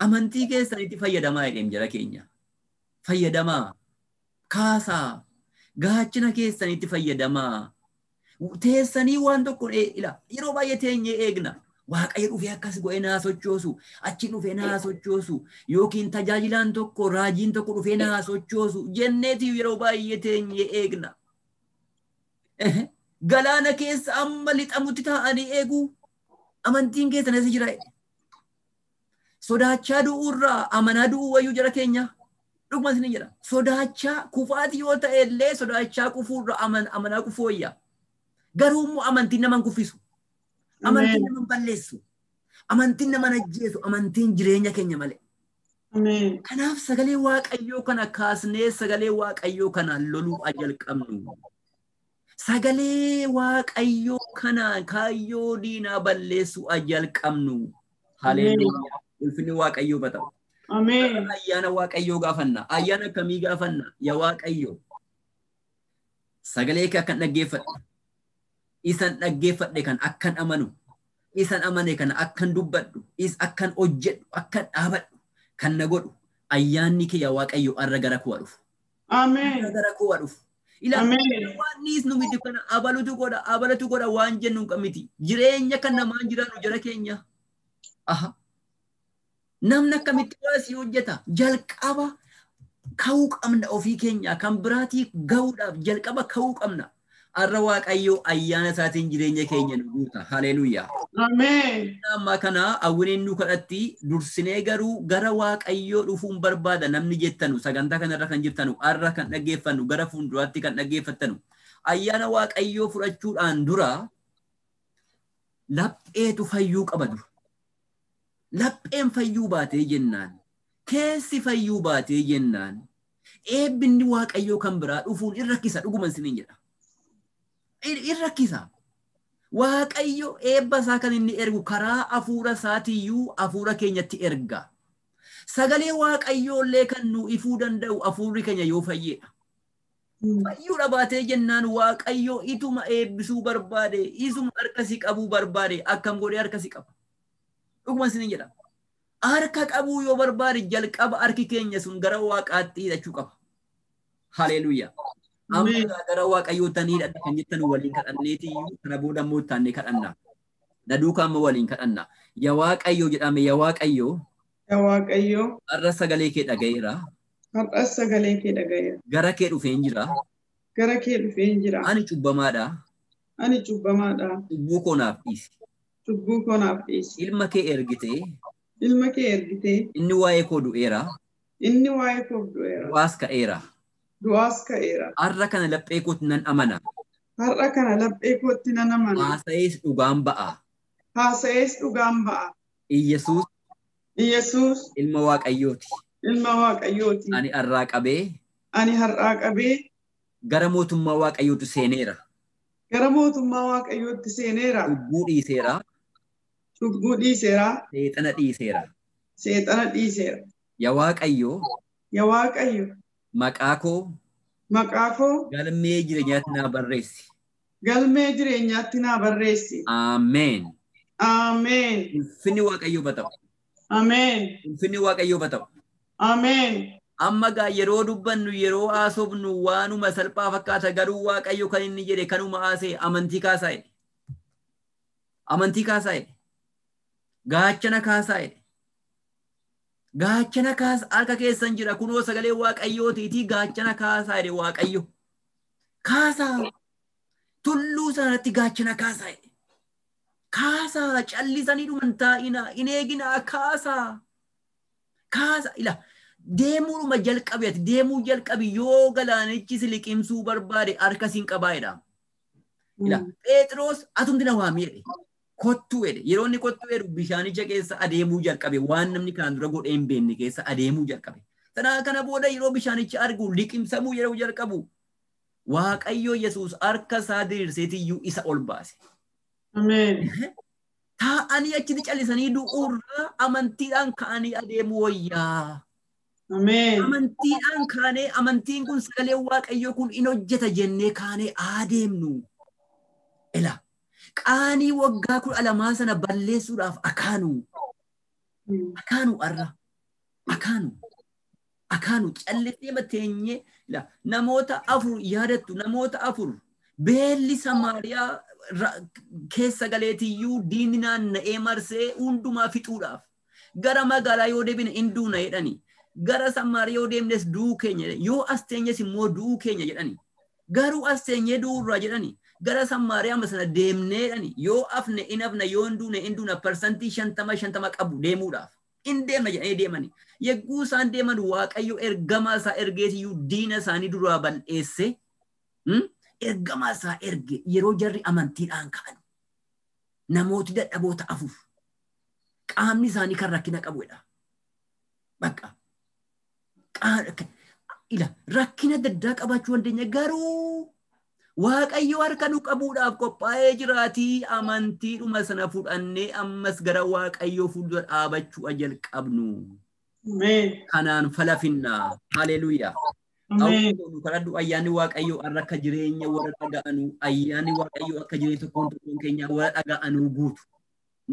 [SPEAKER 2] Amantii keessanitti fayyadamaa jedheem jala keenya. fayyadamaa. Kaasaa. Gaachina keessanitti fayyadamaa. Teessanii waan tokko ila yeroo baay'ee teenyee eegna. Waaqayyo dhufee akkas go'ee naa sochoosu, achi dhufee naa sochoosu, yookiin tajaajilaan tokko, raajiin tokko dhufee naa sochoosu jenneetiif yeroo baay'ee teenyee eegna. Galaana keessa amma lixamutti taa'anii eeguu amantiin keessan isa jira. Sodaachaa du'uurraa amanaa du'uu wayyuu jara keenya. Dhugumatti ni jedha. Sodaachaa kufaati yoo ta'e illee sodaachaa kufuurra amanaa kufooyya. Garuu immoo amantiin naman kufisu. Amantiin naman balleessu. Amantiin naman ajjeesu. Amantiin jireenya keenya malee. Kanaaf sagalee waaqayyoo kana kaasnee sagalee waaqayyoo kana loluu jalqabnu. Sagalee waaqayyoo kana kaayyoo diinaa balleessuu ajalqabnu. Haleeluyyaa. Ulfinni waaqayyoo Ameen. Ayyaana Waaqayyoo gaafanna. Ayyaana akkamii gaafanna? Yaa Waaqayyo. Sagalee kee akkan dhaggeeffadhe. Isan dhaggeeffadhe kan akkan amanu. Isan amane kana akkan dubbadhu. Is akkan hojjedhu. Akkan dhaabadhu. Kan na godhu. Ayyaanni kee yaa Waaqayyo arra gara koo dhufu. Ameen. Arra gara koo dhufu. Ilaalwaannis nu miti kana abalutu godha abalatu godha waan jennu hin qabmiti. Jireenya kan namaan jiraannu jara keenya. Namni akkamitti baasii hojjeta? Jalqaba ka'uu qabna ofii keenya kan biraatii gahuudhaaf jalqaba ka'uu qabna. Har'a Waaqayyoo ayyaana isaatiin jireenya keenya nu guuta. Haleluuyaa.
[SPEAKER 1] kanaa
[SPEAKER 2] Amma kana hawwineen nu kadhatti dursinee garuu gara Waaqayyoo dhufuun barbaada namni jettanu sagantaa kanarra kan jirtanu har'a kan dhaggeeffannu gara fuulduraatti kan dhaggeeffattanu ayyaana Waaqayyoo fudhachuudhaan dura lapheetu fayyuu qaba lapheen fayyuu baatee jennaan keessi fayyuu baatee jennaan eebbinni waaqayyoo kan biraa dhufuun in rakkisa dhuguman sinin jedha. In rakkisa. Waaqayyo eebbasaa kan inni ergu karaa hafuura isaatiiyyuu hafuura keenyatti erga. Sagalee waaqayyoo illee kan nu ifuu danda'u hafuurri keenya yoo fayyeedha. Fayyuudha baatee jennaan Waaqayyo ituma eebbisuu barbaade, isuma harkasii qabuu barbaade akkam godhee harkasii qaba. dhuguma isin jedha. Harka qabuu yoo barbaade jalqaba harki keenya sun gara waaqaatti hidhachuu qaba. Haleluuyaa. Amma gara waaqayyootanii hidhadha kan jettan waliin kadhanneeti kana booda immoo taanee kadhanna. Daduuka amma waliin kadhanna. Yaa waaqayyoo jedhame yaa waaqayyoo. Yaa waaqayyoo. Har'a sagalee kee dhaga'eera. Har'a sagalee kee dhaga'eera. Gara kee dhufeen jira. Gara kee dhufeen jira. Ani cubbamaadha. Ani cubbamaadha. Cubbuu koonaaf dhiisi. cubbuu koonaaf dhiyeessi. Ilma kee ergite. Ilma kee ergite. Inni waa'ee koo du'eera.
[SPEAKER 1] Inni waa'ee koo
[SPEAKER 2] du'eera. Du'aas ka'eera. Du'aas ka'eera. Har'a kana laphee kootti nan amana.
[SPEAKER 1] Har'a kana laphee nan amana. Haasayees dhugaan ba'a. Haasayees dhugaan ba'a. Iyyesuus. Iyyesuus. Ilma Waaqayyooti. Ilma
[SPEAKER 2] Waaqayyooti. Ani har'aa qabee. Ani har'aa qabee. Gara mootummaa Waaqayyootu
[SPEAKER 1] seeneera. Gara mootummaa Waaqayyootti seeneera. Cubbuu dhiiseera. Dhuguu dhiiseera. Seexana dhiiseera. Seexana Yaa Waaqayyo. Waaqayyo. Maqaa koo. Maqaa koo. Galmee jireenyaatti naa barreessi. Galmee jireenyaatti naa barreessi. Ameen. Ameen. Ulfinni Waaqayyoo bataa'u. Ameen. Ulfinni
[SPEAKER 2] Amma gaa yeroo dubbannu yeroo aasofnu waanuma salphaa fakkaata garuu Waaqayyo kan inni jedhe kanuma haasee amantii kaasa'e. Amantii gaachana kaasaa jedhe. Gaachana kaasa harka keessan jira kunoo sagalee waaqayyootiitii gaachana kaasaa jedhe waaqayyo. Kaasaa tulluu sanatti gaachana kaasaa jedhe. Kaasaa callisanii dhuman taa'inaa hin eeginaa kaasaa. Kaasaa ila deemuudhuma jalqabeeti deemuu jalqabi yoo galaanichi si barbaade harka siin qabaa jedha. Ila Phexros atumti na kottuu jedhe yeroonni kottu kottuu jedhu bishaanicha keessa adeemuu jalqabe waan namni kanaan dura godhee hin beekne keessa adeemuu jalqabe. Sanaa kana booda yeroo bishaanicha argu liqimsamuu yeroo jalqabu waaqayyoo Yesuus harka isaa diriirseetiyyuu isa ol baase. Taa'anii achitti callisanii du'uurraa amantiidhaan ka'anii adeemuu wayyaa. Amantiidhaan kaanee amantiin kun sagalee Waaqayyoo kun in hojjeta jennee kaanee adeemnu. qaanii waggaa kudha lamaa sana balleessuudhaaf akaanu hmm. akaanu arra akaanu namoota afur yaadattu namoota afur beelli samaariyaa keessa galeetiyyuu diininaan na'ee marsee hundumaa fixuudhaaf gara magaalaa yoo deebine hinduu na jedhani gara samaria yoo deemnes du'uu keenya yoo as immoo du'uu keenya jedhani garuu as teenyee irraa jedhani gara sammaariyaa sana deemneedhani yoo afne in afna yoo hin duune hin parsantii shantama shantama qabu deemuudhaaf. In deemna jedhanii deemani. isaan deeman waaqayyo ergama isaa ergeesiyyuu diina isaanii duraa bal'eesse. Hmm? Ergamaa isaa erge yeroo jarri amantiidhaan ka'an. Namooti dadhaboota afuuf. Qaamni isaanii kan rakkina qabudha. Bakka. rakkina daddaa qabaachuu hin garuu Waaqayyoo harka nu qabuudhaaf qophaa'ee jiraatii amantiidhuma sana fudhannee ammas gara waaqayyoo fuuldura dhaabachuu jalqabnu. Kanaan falafinnaa. Haleluuyaa. kadhadhu ayyaanni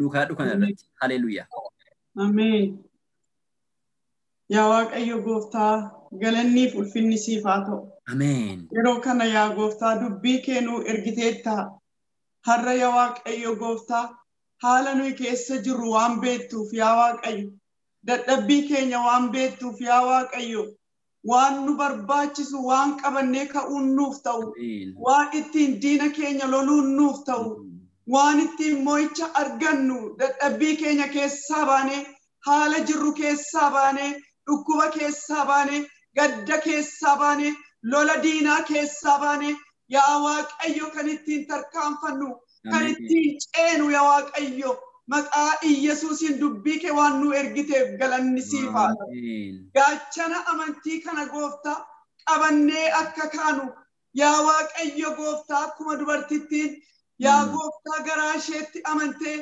[SPEAKER 2] waaqayyoo
[SPEAKER 1] Yaa waaqayyo gooftaa siif haa ta'u.
[SPEAKER 2] Yeroo
[SPEAKER 1] kana yaa gooftaa dubbii keenuu ergiteettaa? harra Har'a yaa Waaqayyo gooftaa haala nuyi keessa jirru waan beektuuf yaa Waaqayyo. Dadhabbii keenya waan beektuuf yaa Waaqayyo. Waan nu barbaachisu waan qabannee ka'uun nuuf ta'u. Waan ittiin diina keenya loluun nuuf ta'u. Mm-hmm. Waan ittiin mo'icha argannu dadhabbii keenya keessaa baanee haala jirru keessaa baanee dhukkuba keessaa baanee gadda keessaa baanee. lola diinaa keessaa baane yaa waaqayyo kan ittiin tarkaanfannu kan ittiin ceenu yaa waaqayyo maqaa iyyesuusin dubbii kee waan nu ergiteef galanni siifaa gaachana amantii kana gooftaa qabannee akka kaanu yaa waaqayyo gooftaa akkuma dubartittiin yaa mm. gooftaa garaa isheetti amantee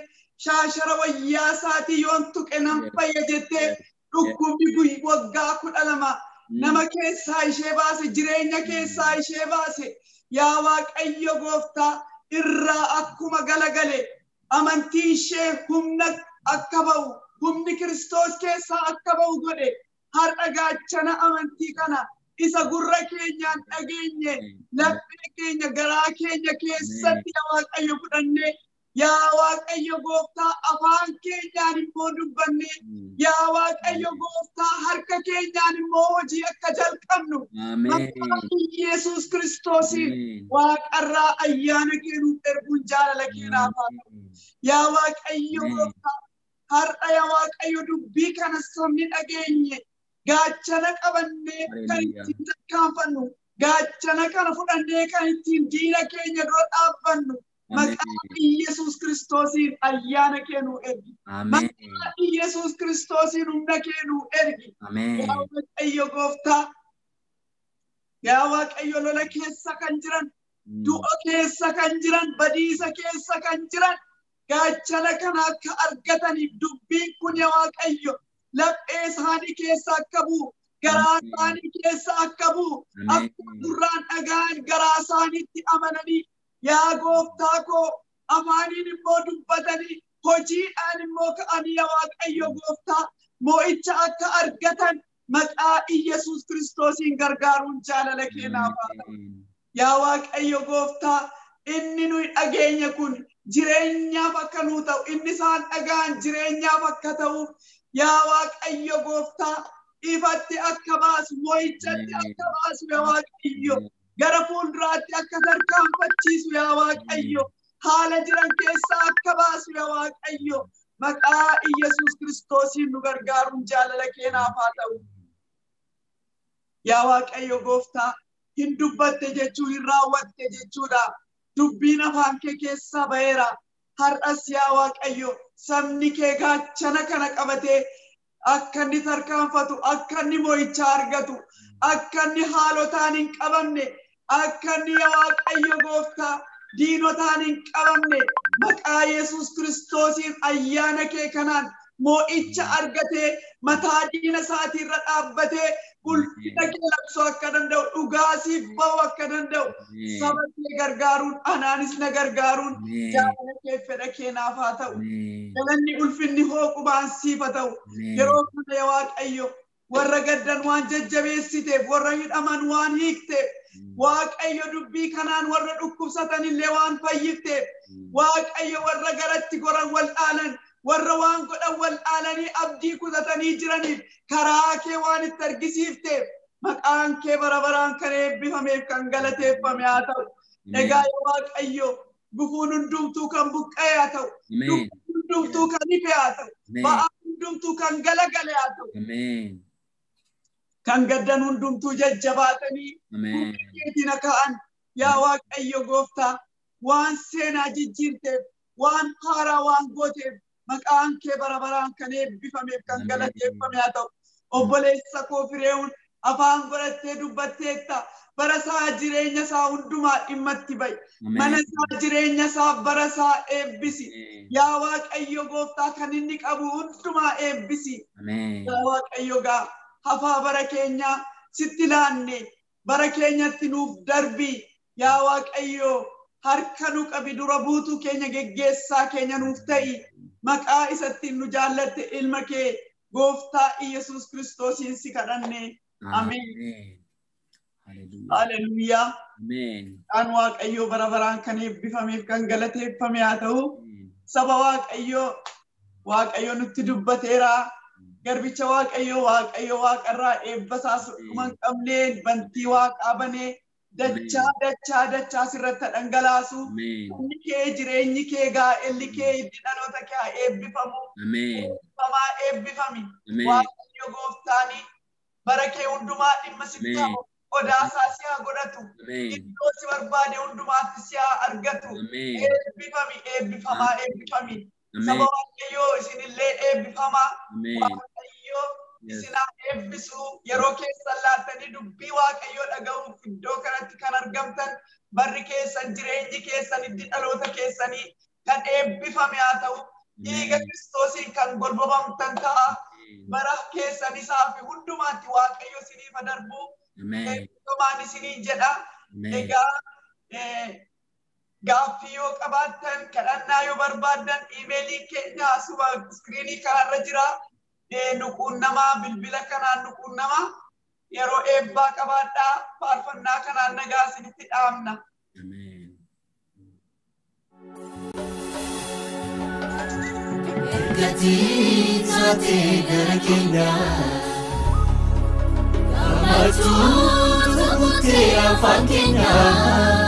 [SPEAKER 1] shaashara wayyaa isaatii yoon tuqe nan eh. fayya eh. jettee dhukkubni waggaa kudha lama Mm. nama keessaa ishee baase jireenya keessaa ishee baase yaa waaqayyo gooftaa irraa akkuma galagale amantii ishee humna akka ba'u humni kiristoos keessaa akka ba'u godhe har'a gaachana amantii kana isa gurra keenyaan dhageenye mm. laphee keenya garaa keenya keessatti mm. yaa waaqayyo fudhannee yaa waaqayyo gooftaa afaan keenyaan immoo dubbanne yaa waaqayyo gooftaa harka keenyaan immoo hojii akka jalqabnu yesuus kiristoosiin waaqarraa ayyaana kennuuf erguun jaalala keenyaaf yaa waaqayyo gooftaa har'a waaqayyo dubbii kana sabni dhageenye gaachana qabannee kan ittiin gaachana kana fudhannee kan ittiin diina keenya dura dhaabbannu. maqaa Iyyasuus Kiristoosiin ayyaana e kee ergi. Maqaa Iyyasuus Kiristoosiin humna kee nuu ergi. Yaa Waaqayyo gooftaa, yaa waqayyo lola keessa kan jiran, du'a mm. keessa kan jiran, badiisa keessa kan jiran, gaachala kana akka argataniif dubbiin kun yaa Waaqayyo laphee isaanii keessa akka bu'u. garaa isaanii keessa akka bu'u akkuma gurraan dhagaan garaa isaaniitti amananii yaa gooftaa koo amaaniin immoo dubbatanii hojiidhaan immoo ka'anii yaa waaqayyo gooftaa moo'icha akka argatan maqaa iyyesuus kiristoosiin gargaaruun jaalala keenaaf yaa waaqayyo gooftaa inni nuyi dhageenya kun jireenyaaf akka nuu ta'u inni isaan dhagaan jireenyaaf akka ta'uuf yaa waaqayyo gooftaa ifatti akka baasu moo'ichatti akka baasu yaa waaqayyo. gara fuulduraatti akka tarkaanfachiisu yaa waaqayyo haala jiran keessaa akka baasu yaa waaqayyo maqaa yesuus kiristoosiin nu gargaaruun jaalala keenaafaa ta'u. Yaa waaqayyo gooftaa hin dubbatte jechuu hin raawwatte jechuudha. Dubbiin afaan kee keessaa baheera. Har'as yaa waaqayyo sabni kee gaachana kana qabatee akka inni tarkaanfatu akka inni argatu akka inni haalotaan hin qabamne akka inni waaqayyo gooftaa diinotaan hin qabamne maqaa yesus kiristoosiin ayyaana kee kanaan moo'icha argatee mataa diina isaatii irra dhaabbatee bulchina kee labsu akka danda'u dhugaasiif ba'u akka danda'u saba kee gargaaruun anaanis na gargaaruun jaalala kee fedha ta'u galanni ulfinni hooqu baansiif siifa ta'u yeroo kana waaqayyo ورا قدن وان ججبيستي ورا يدامن وان هيكتي واك ايو دبي كانان ورا دكوب ستان اللي وان فايكتي واك ايو ورا قرتي قران والآلن ورا وان قد اول آلني أبدي كذتان هجراني كراكي وان الترقسيفتي مكان كي برا بران كريب بهم يبكان غلطي فمياتو نقاي واك ايو بخونن دمتو كان بكاياتو دمتو كان نبياتو فأم دمتو كان غلقلياتو kan gaddan hundumtuu jajjabaatanii keetiin ka'an yaa waaqayyo gooftaa waan seenaa jijjiirteef waan haaraa waan gooteef maqaan kee barabaraan kan eebbifameef kan galateeffame haa ta'u obboleessa koo fireewun afaan godhattee dubbatteetta bara isaa jireenya isaa hundumaa dhimmatti ba'i mana saa jireenya isaa bara saa eebbisi yaa waaqayyo gooftaa kan inni qabu hundumaa eebbisi yaa waaqayyo ga'a. Afaa bara keenya sitti laanne bara keenyatti nuuf darbi yaa waaqayyoo harka nu qabi dura buutu keenya geggeessaa keenya nuuf ta'i maqaa isattiin nu jaallatte ilma kee gooftaa iyyasuus kiristoosiin si kadhanne ameen. Haleluuyaa. Kan waaqayyoo bara baraan kan eebbifameef kan galateeffame haa ta'u saba waaqayyoo waaqayyoo nutti dubbateera. garbicha waaqayyoo waaqayyoo waaqarraa eebbasaa suman hmm. qabneen bantii waaqaa banee dachaa hmm. dachaa dachaa sirratti dhangalaasu kee jireenyi kee gaa'elli kee itti dhaloota kee haa
[SPEAKER 4] eebbifamaa
[SPEAKER 1] eebbifami waaqayyo gooftaanii bara kee hundumaa dhimma sitti odaasaa si godhatu iddoo si barbaade hundumaatti si argatu eebbifami eebbifamaa eebbifami saba Some of us is in late yeroo keessa laattanii dubbii waaqayyoo dhaga'uuf iddoo kanatti kan argamtan barri keessan jireenyi keessan itti dhaloota keessanii kan eebbifame haa ta'u dhiiga kiristoosiin kan golbobamtan ta'a bara keessan isaa fi hundumaatti waaqayyo isiniif darbuu eebbifamaan isinii jedha egaa eh, gaaffii yoo qabaattan kadhannaa yoo barbaaddan iimeelii keenya asuma iskiriinii kanarra jira nuquun namaa bilbila kanaan nuquun namaa yeroo eebbaa qabaadhaa faarfannaa kanaan nagaa isinitti dhaabna.
[SPEAKER 3] Ergatiin taatee gara keenyaa. Gammachuu tukuttee afaan keenyaa.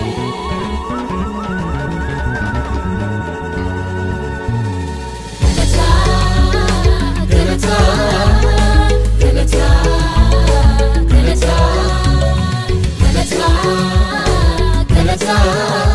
[SPEAKER 3] love.